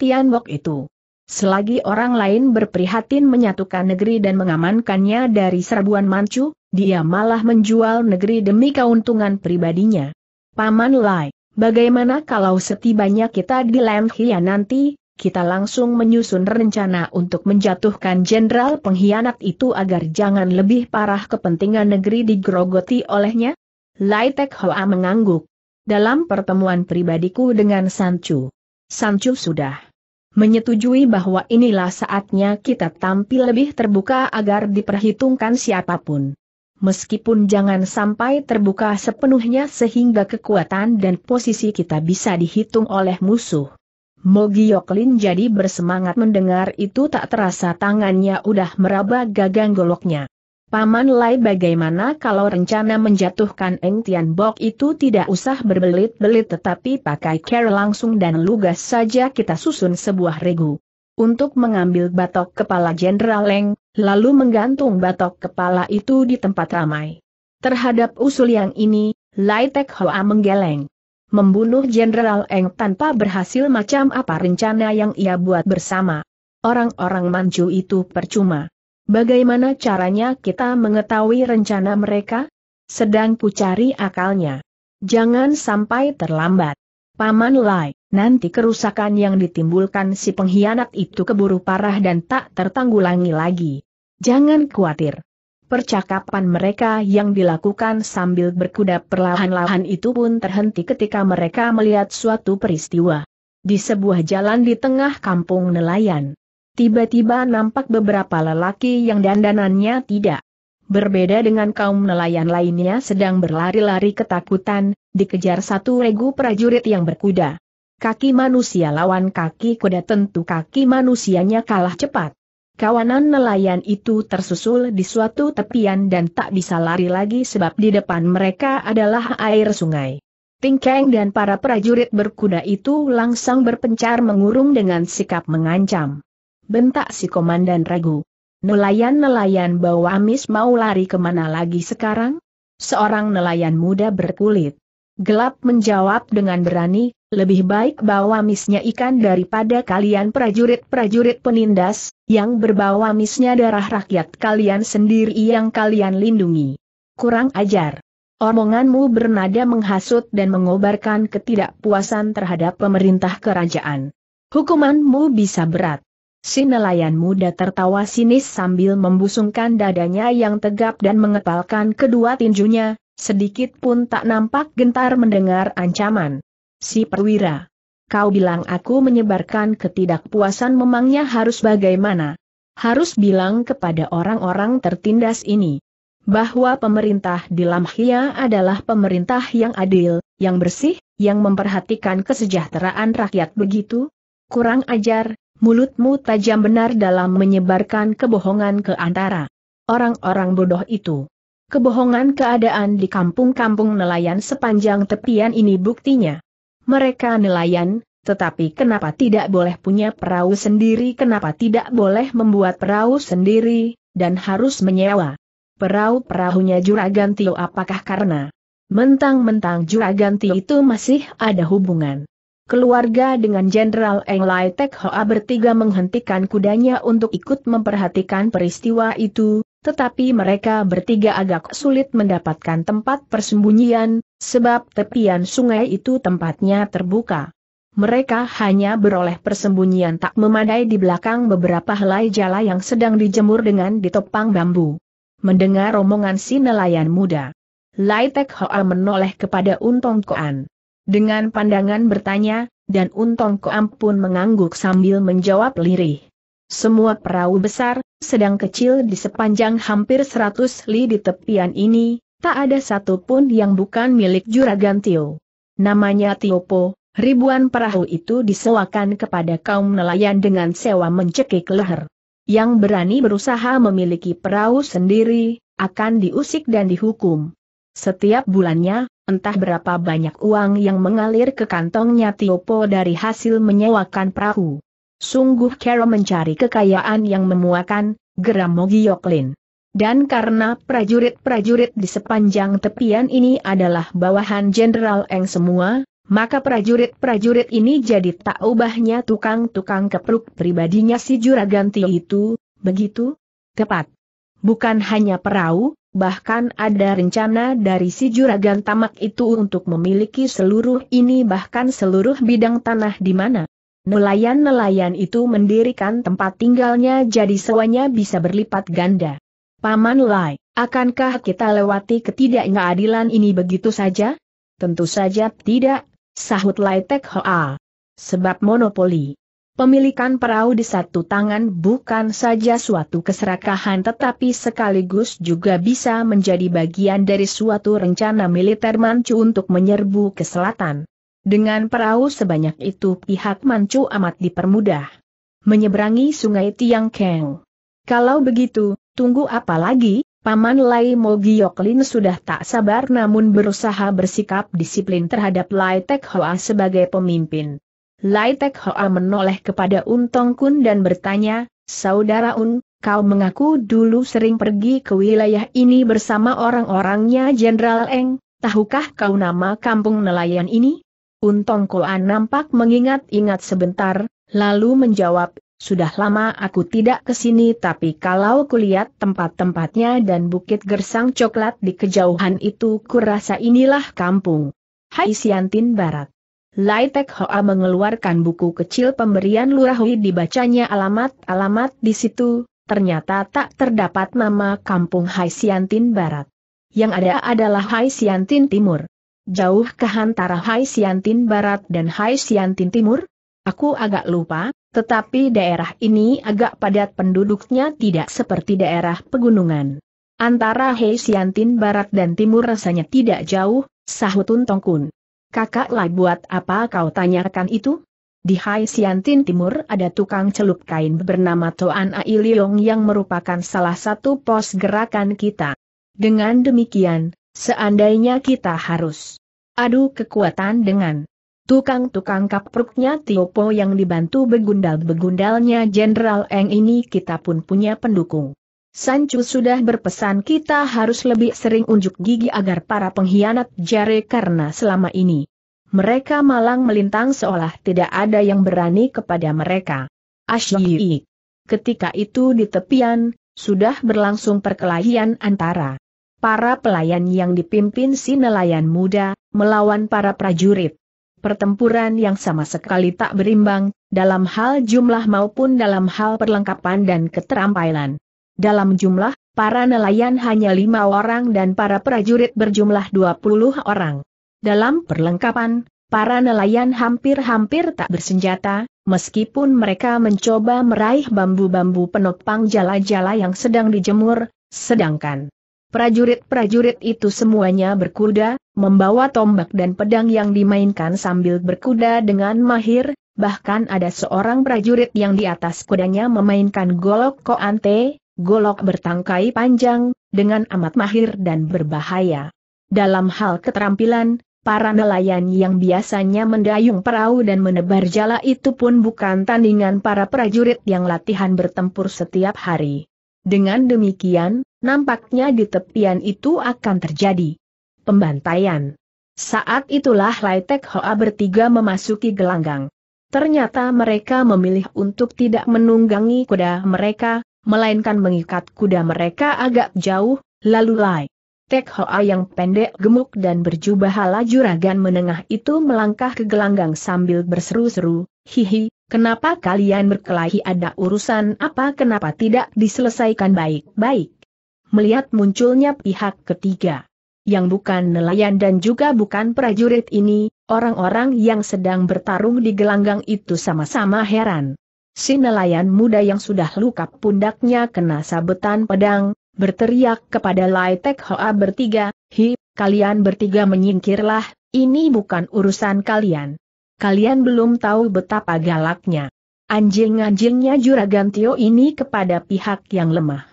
Wok itu. Selagi orang lain berprihatin menyatukan negeri dan mengamankannya dari serbuan mancu, dia malah menjual negeri demi keuntungan pribadinya. Paman Lai, bagaimana kalau setibanya kita di Lemhia nanti, kita langsung menyusun rencana untuk menjatuhkan jenderal pengkhianat itu agar jangan lebih parah kepentingan negeri digrogoti olehnya? Lai Tek Hoa mengangguk. Dalam pertemuan pribadiku dengan Sancu. Sancu sudah menyetujui bahwa inilah saatnya kita tampil lebih terbuka agar diperhitungkan siapapun meskipun jangan sampai terbuka sepenuhnya sehingga kekuatan dan posisi kita bisa dihitung oleh musuh. Mogi Yoklin jadi bersemangat mendengar itu tak terasa tangannya udah meraba gagang goloknya. Paman Lai bagaimana kalau rencana menjatuhkan Eng Tian Bok itu tidak usah berbelit-belit tetapi pakai care langsung dan lugas saja kita susun sebuah regu untuk mengambil batok kepala Jenderal Leng, lalu menggantung batok kepala itu di tempat ramai. Terhadap usul yang ini, Lai Tek Hoa menggeleng. Membunuh Jenderal Eng tanpa berhasil macam apa rencana yang ia buat bersama. Orang-orang Manju itu percuma. Bagaimana caranya kita mengetahui rencana mereka? Sedang ku cari akalnya. Jangan sampai terlambat. Paman Lai. Nanti kerusakan yang ditimbulkan si pengkhianat itu keburu parah dan tak tertanggulangi lagi. Jangan khawatir. Percakapan mereka yang dilakukan sambil berkuda perlahan-lahan itu pun terhenti ketika mereka melihat suatu peristiwa. Di sebuah jalan di tengah kampung nelayan. Tiba-tiba nampak beberapa lelaki yang dandanannya tidak berbeda dengan kaum nelayan lainnya sedang berlari-lari ketakutan, dikejar satu regu prajurit yang berkuda. Kaki manusia lawan kaki kuda tentu kaki manusianya kalah cepat. Kawanan nelayan itu tersusul di suatu tepian dan tak bisa lari lagi sebab di depan mereka adalah air sungai. Tingkeng dan para prajurit berkuda itu langsung berpencar mengurung dengan sikap mengancam. Bentak si komandan ragu. Nelayan-nelayan bawa amis mau lari kemana lagi sekarang? Seorang nelayan muda berkulit gelap menjawab dengan berani, lebih baik bawa misnya ikan daripada kalian prajurit-prajurit penindas, yang berbawa misnya darah rakyat kalian sendiri yang kalian lindungi. Kurang ajar. Omonganmu bernada menghasut dan mengobarkan ketidakpuasan terhadap pemerintah kerajaan. Hukumanmu bisa berat. Si nelayan muda tertawa sinis sambil membusungkan dadanya yang tegap dan mengepalkan kedua tinjunya, sedikit pun tak nampak gentar mendengar ancaman. Si perwira. Kau bilang aku menyebarkan ketidakpuasan memangnya harus bagaimana? Harus bilang kepada orang-orang tertindas ini. Bahwa pemerintah di Lamhia adalah pemerintah yang adil, yang bersih, yang memperhatikan kesejahteraan rakyat begitu? Kurang ajar, mulutmu tajam benar dalam menyebarkan kebohongan ke antara orang-orang bodoh itu. Kebohongan keadaan di kampung-kampung nelayan sepanjang tepian ini buktinya. Mereka nelayan, tetapi kenapa tidak boleh punya perahu sendiri kenapa tidak boleh membuat perahu sendiri, dan harus menyewa. Perahu-perahunya Juragan Tio apakah karena mentang-mentang Juragan Tio itu masih ada hubungan. Keluarga dengan Jenderal Eng Lai Tek Hoa bertiga menghentikan kudanya untuk ikut memperhatikan peristiwa itu, tetapi mereka bertiga agak sulit mendapatkan tempat persembunyian, sebab tepian sungai itu tempatnya terbuka. Mereka hanya beroleh persembunyian tak memadai di belakang beberapa helai jala yang sedang dijemur dengan ditopang bambu. Mendengar romongan si nelayan muda, Lai Tek Hoa menoleh kepada Untong Koan. Dengan pandangan bertanya, dan Untong Koan pun mengangguk sambil menjawab lirih. Semua perahu besar, sedang kecil di sepanjang hampir 100 li di tepian ini, tak ada satupun yang bukan milik juragan Tio. Namanya Tiopo, ribuan perahu itu disewakan kepada kaum nelayan dengan sewa mencekik leher. Yang berani berusaha memiliki perahu sendiri, akan diusik dan dihukum. Setiap bulannya, entah berapa banyak uang yang mengalir ke kantongnya Tiopo dari hasil menyewakan perahu. Sungguh Kero mencari kekayaan yang memuakan, geram Mogioklin. Dan karena prajurit-prajurit di sepanjang tepian ini adalah bawahan Jenderal Eng semua, maka prajurit-prajurit ini jadi tak ubahnya tukang-tukang kepruk pribadinya si Juragan Tio itu, begitu? Tepat. Bukan hanya perahu, bahkan ada rencana dari si Juragan Tamak itu untuk memiliki seluruh ini bahkan seluruh bidang tanah di mana Nelayan-nelayan itu mendirikan tempat tinggalnya jadi sewanya bisa berlipat ganda. Paman Lai, akankah kita lewati ketidakadilan ini begitu saja? Tentu saja tidak, sahut Lai Tek Hoa. Sebab monopoli. Pemilikan perahu di satu tangan bukan saja suatu keserakahan tetapi sekaligus juga bisa menjadi bagian dari suatu rencana militer Manchu untuk menyerbu ke selatan. Dengan perahu sebanyak itu pihak Manchu amat dipermudah. Menyeberangi sungai Tiang Keng. Kalau begitu, tunggu apa lagi? Paman Lai Mogioklin sudah tak sabar namun berusaha bersikap disiplin terhadap Lai Tek Hoa sebagai pemimpin. Lai Tek Hoa menoleh kepada Untong Kun dan bertanya, Saudara Un, kau mengaku dulu sering pergi ke wilayah ini bersama orang-orangnya Jenderal Eng, tahukah kau nama kampung nelayan ini? Untung Koan nampak mengingat-ingat sebentar, lalu menjawab, sudah lama aku tidak ke sini tapi kalau kulihat tempat-tempatnya dan bukit gersang coklat di kejauhan itu kurasa inilah kampung. Hai Siantin Barat. Lai Tek Hoa mengeluarkan buku kecil pemberian Lurahui dibacanya alamat-alamat di situ, ternyata tak terdapat nama kampung Hai Siantin Barat. Yang ada adalah Hai Siantin Timur. Jauh ke antara Hai Siantin Barat dan Hai Siantin Timur? Aku agak lupa, tetapi daerah ini agak padat penduduknya tidak seperti daerah pegunungan. Antara Hai Siantin Barat dan Timur rasanya tidak jauh, sahut Tongkun. Kakak lah buat apa kau tanyakan itu? Di Hai Siantin Timur ada tukang celup kain bernama Toan Ailiong yang merupakan salah satu pos gerakan kita. Dengan demikian, Seandainya kita harus adu kekuatan dengan tukang-tukang kapruknya Tiopo yang dibantu begundal-begundalnya Jenderal Eng ini kita pun punya pendukung. Sancu sudah berpesan kita harus lebih sering unjuk gigi agar para pengkhianat jare karena selama ini mereka malang melintang seolah tidak ada yang berani kepada mereka. Asyik. Ketika itu di tepian, sudah berlangsung perkelahian antara para pelayan yang dipimpin si nelayan muda, melawan para prajurit. Pertempuran yang sama sekali tak berimbang, dalam hal jumlah maupun dalam hal perlengkapan dan keterampilan. Dalam jumlah, para nelayan hanya lima orang dan para prajurit berjumlah 20 orang. Dalam perlengkapan, para nelayan hampir-hampir tak bersenjata, meskipun mereka mencoba meraih bambu-bambu penopang jala-jala yang sedang dijemur, sedangkan Prajurit-prajurit itu semuanya berkuda, membawa tombak dan pedang yang dimainkan sambil berkuda dengan mahir, bahkan ada seorang prajurit yang di atas kudanya memainkan golok koante, golok bertangkai panjang, dengan amat mahir dan berbahaya. Dalam hal keterampilan, para nelayan yang biasanya mendayung perahu dan menebar jala itu pun bukan tandingan para prajurit yang latihan bertempur setiap hari. Dengan demikian, nampaknya di tepian itu akan terjadi pembantaian. Saat itulah Lai Tek Hoa bertiga memasuki gelanggang. Ternyata mereka memilih untuk tidak menunggangi kuda mereka, melainkan mengikat kuda mereka agak jauh, lalu Lai. Tek Hoa yang pendek gemuk dan berjubah ala juragan menengah itu melangkah ke gelanggang sambil berseru-seru, hihi, Kenapa kalian berkelahi ada urusan apa kenapa tidak diselesaikan baik-baik? Melihat munculnya pihak ketiga yang bukan nelayan dan juga bukan prajurit ini, orang-orang yang sedang bertarung di gelanggang itu sama-sama heran. Si nelayan muda yang sudah luka pundaknya kena sabetan pedang, berteriak kepada Lai Tek Hoa bertiga, Hi, kalian bertiga menyingkirlah, ini bukan urusan kalian kalian belum tahu betapa galaknya. Anjing-anjingnya Juragan Tio ini kepada pihak yang lemah.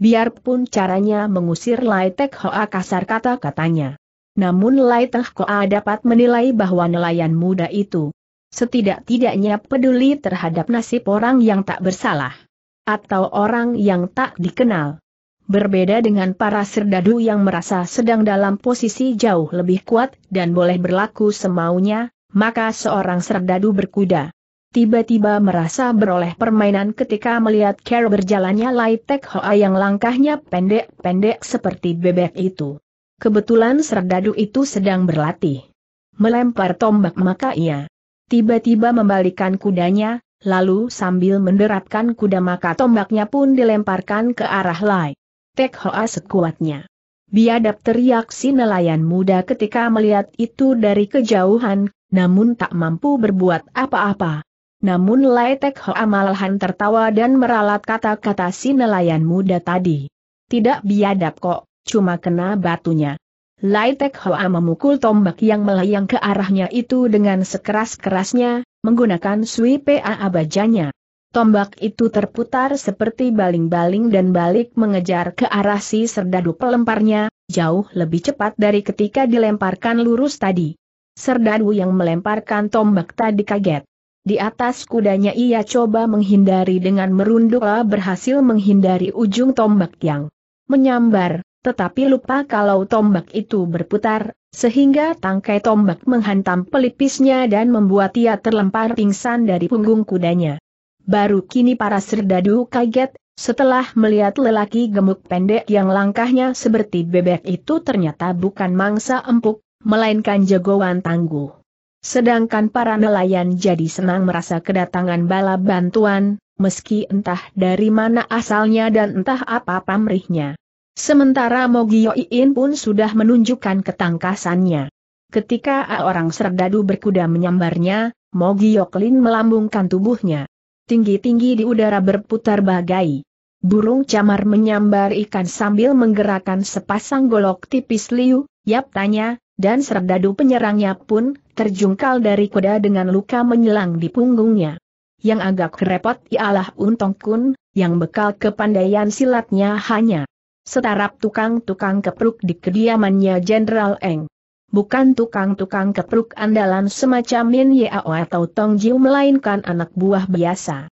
Biarpun caranya mengusir Lai Tek Hoa kasar kata-katanya. Namun Lai Tek Hoa dapat menilai bahwa nelayan muda itu setidak-tidaknya peduli terhadap nasib orang yang tak bersalah. Atau orang yang tak dikenal. Berbeda dengan para serdadu yang merasa sedang dalam posisi jauh lebih kuat dan boleh berlaku semaunya, maka seorang serdadu berkuda. Tiba-tiba merasa beroleh permainan ketika melihat Carol berjalannya Lai Tek Hoa yang langkahnya pendek-pendek seperti bebek itu. Kebetulan serdadu itu sedang berlatih. Melempar tombak maka ia tiba-tiba membalikan kudanya, lalu sambil menderapkan kuda maka tombaknya pun dilemparkan ke arah Lai. Tek Hoa sekuatnya. Biadab teriak si nelayan muda ketika melihat itu dari kejauhan, namun tak mampu berbuat apa-apa. Namun Lai Tek Hoa malahan tertawa dan meralat kata-kata si nelayan muda tadi. Tidak biadab kok, cuma kena batunya. Lai Tek Hoa memukul tombak yang melayang ke arahnya itu dengan sekeras-kerasnya, menggunakan sui PA abajanya. Tombak itu terputar seperti baling-baling dan balik mengejar ke arah si serdadu pelemparnya, jauh lebih cepat dari ketika dilemparkan lurus tadi. Serdadu yang melemparkan tombak tadi kaget. Di atas kudanya ia coba menghindari dengan merunduk ah, berhasil menghindari ujung tombak yang menyambar, tetapi lupa kalau tombak itu berputar, sehingga tangkai tombak menghantam pelipisnya dan membuat ia terlempar pingsan dari punggung kudanya. Baru kini para serdadu kaget, setelah melihat lelaki gemuk pendek yang langkahnya seperti bebek itu ternyata bukan mangsa empuk, melainkan jagoan tangguh. Sedangkan para nelayan jadi senang merasa kedatangan bala bantuan, meski entah dari mana asalnya dan entah apa pamrihnya. Sementara Mogio Iin pun sudah menunjukkan ketangkasannya. Ketika orang serdadu berkuda menyambarnya, Mogio Klin melambungkan tubuhnya. Tinggi-tinggi di udara berputar bagai. Burung camar menyambar ikan sambil menggerakkan sepasang golok tipis liu, Yap tanya, dan serdadu penyerangnya pun terjungkal dari kuda dengan luka menyelang di punggungnya. Yang agak kerepot ialah Untong Kun, yang bekal kepandaian silatnya hanya setarap tukang-tukang kepruk di kediamannya Jenderal Eng. Bukan tukang-tukang kepruk andalan semacam Min Yeo atau Tong Jiu melainkan anak buah biasa.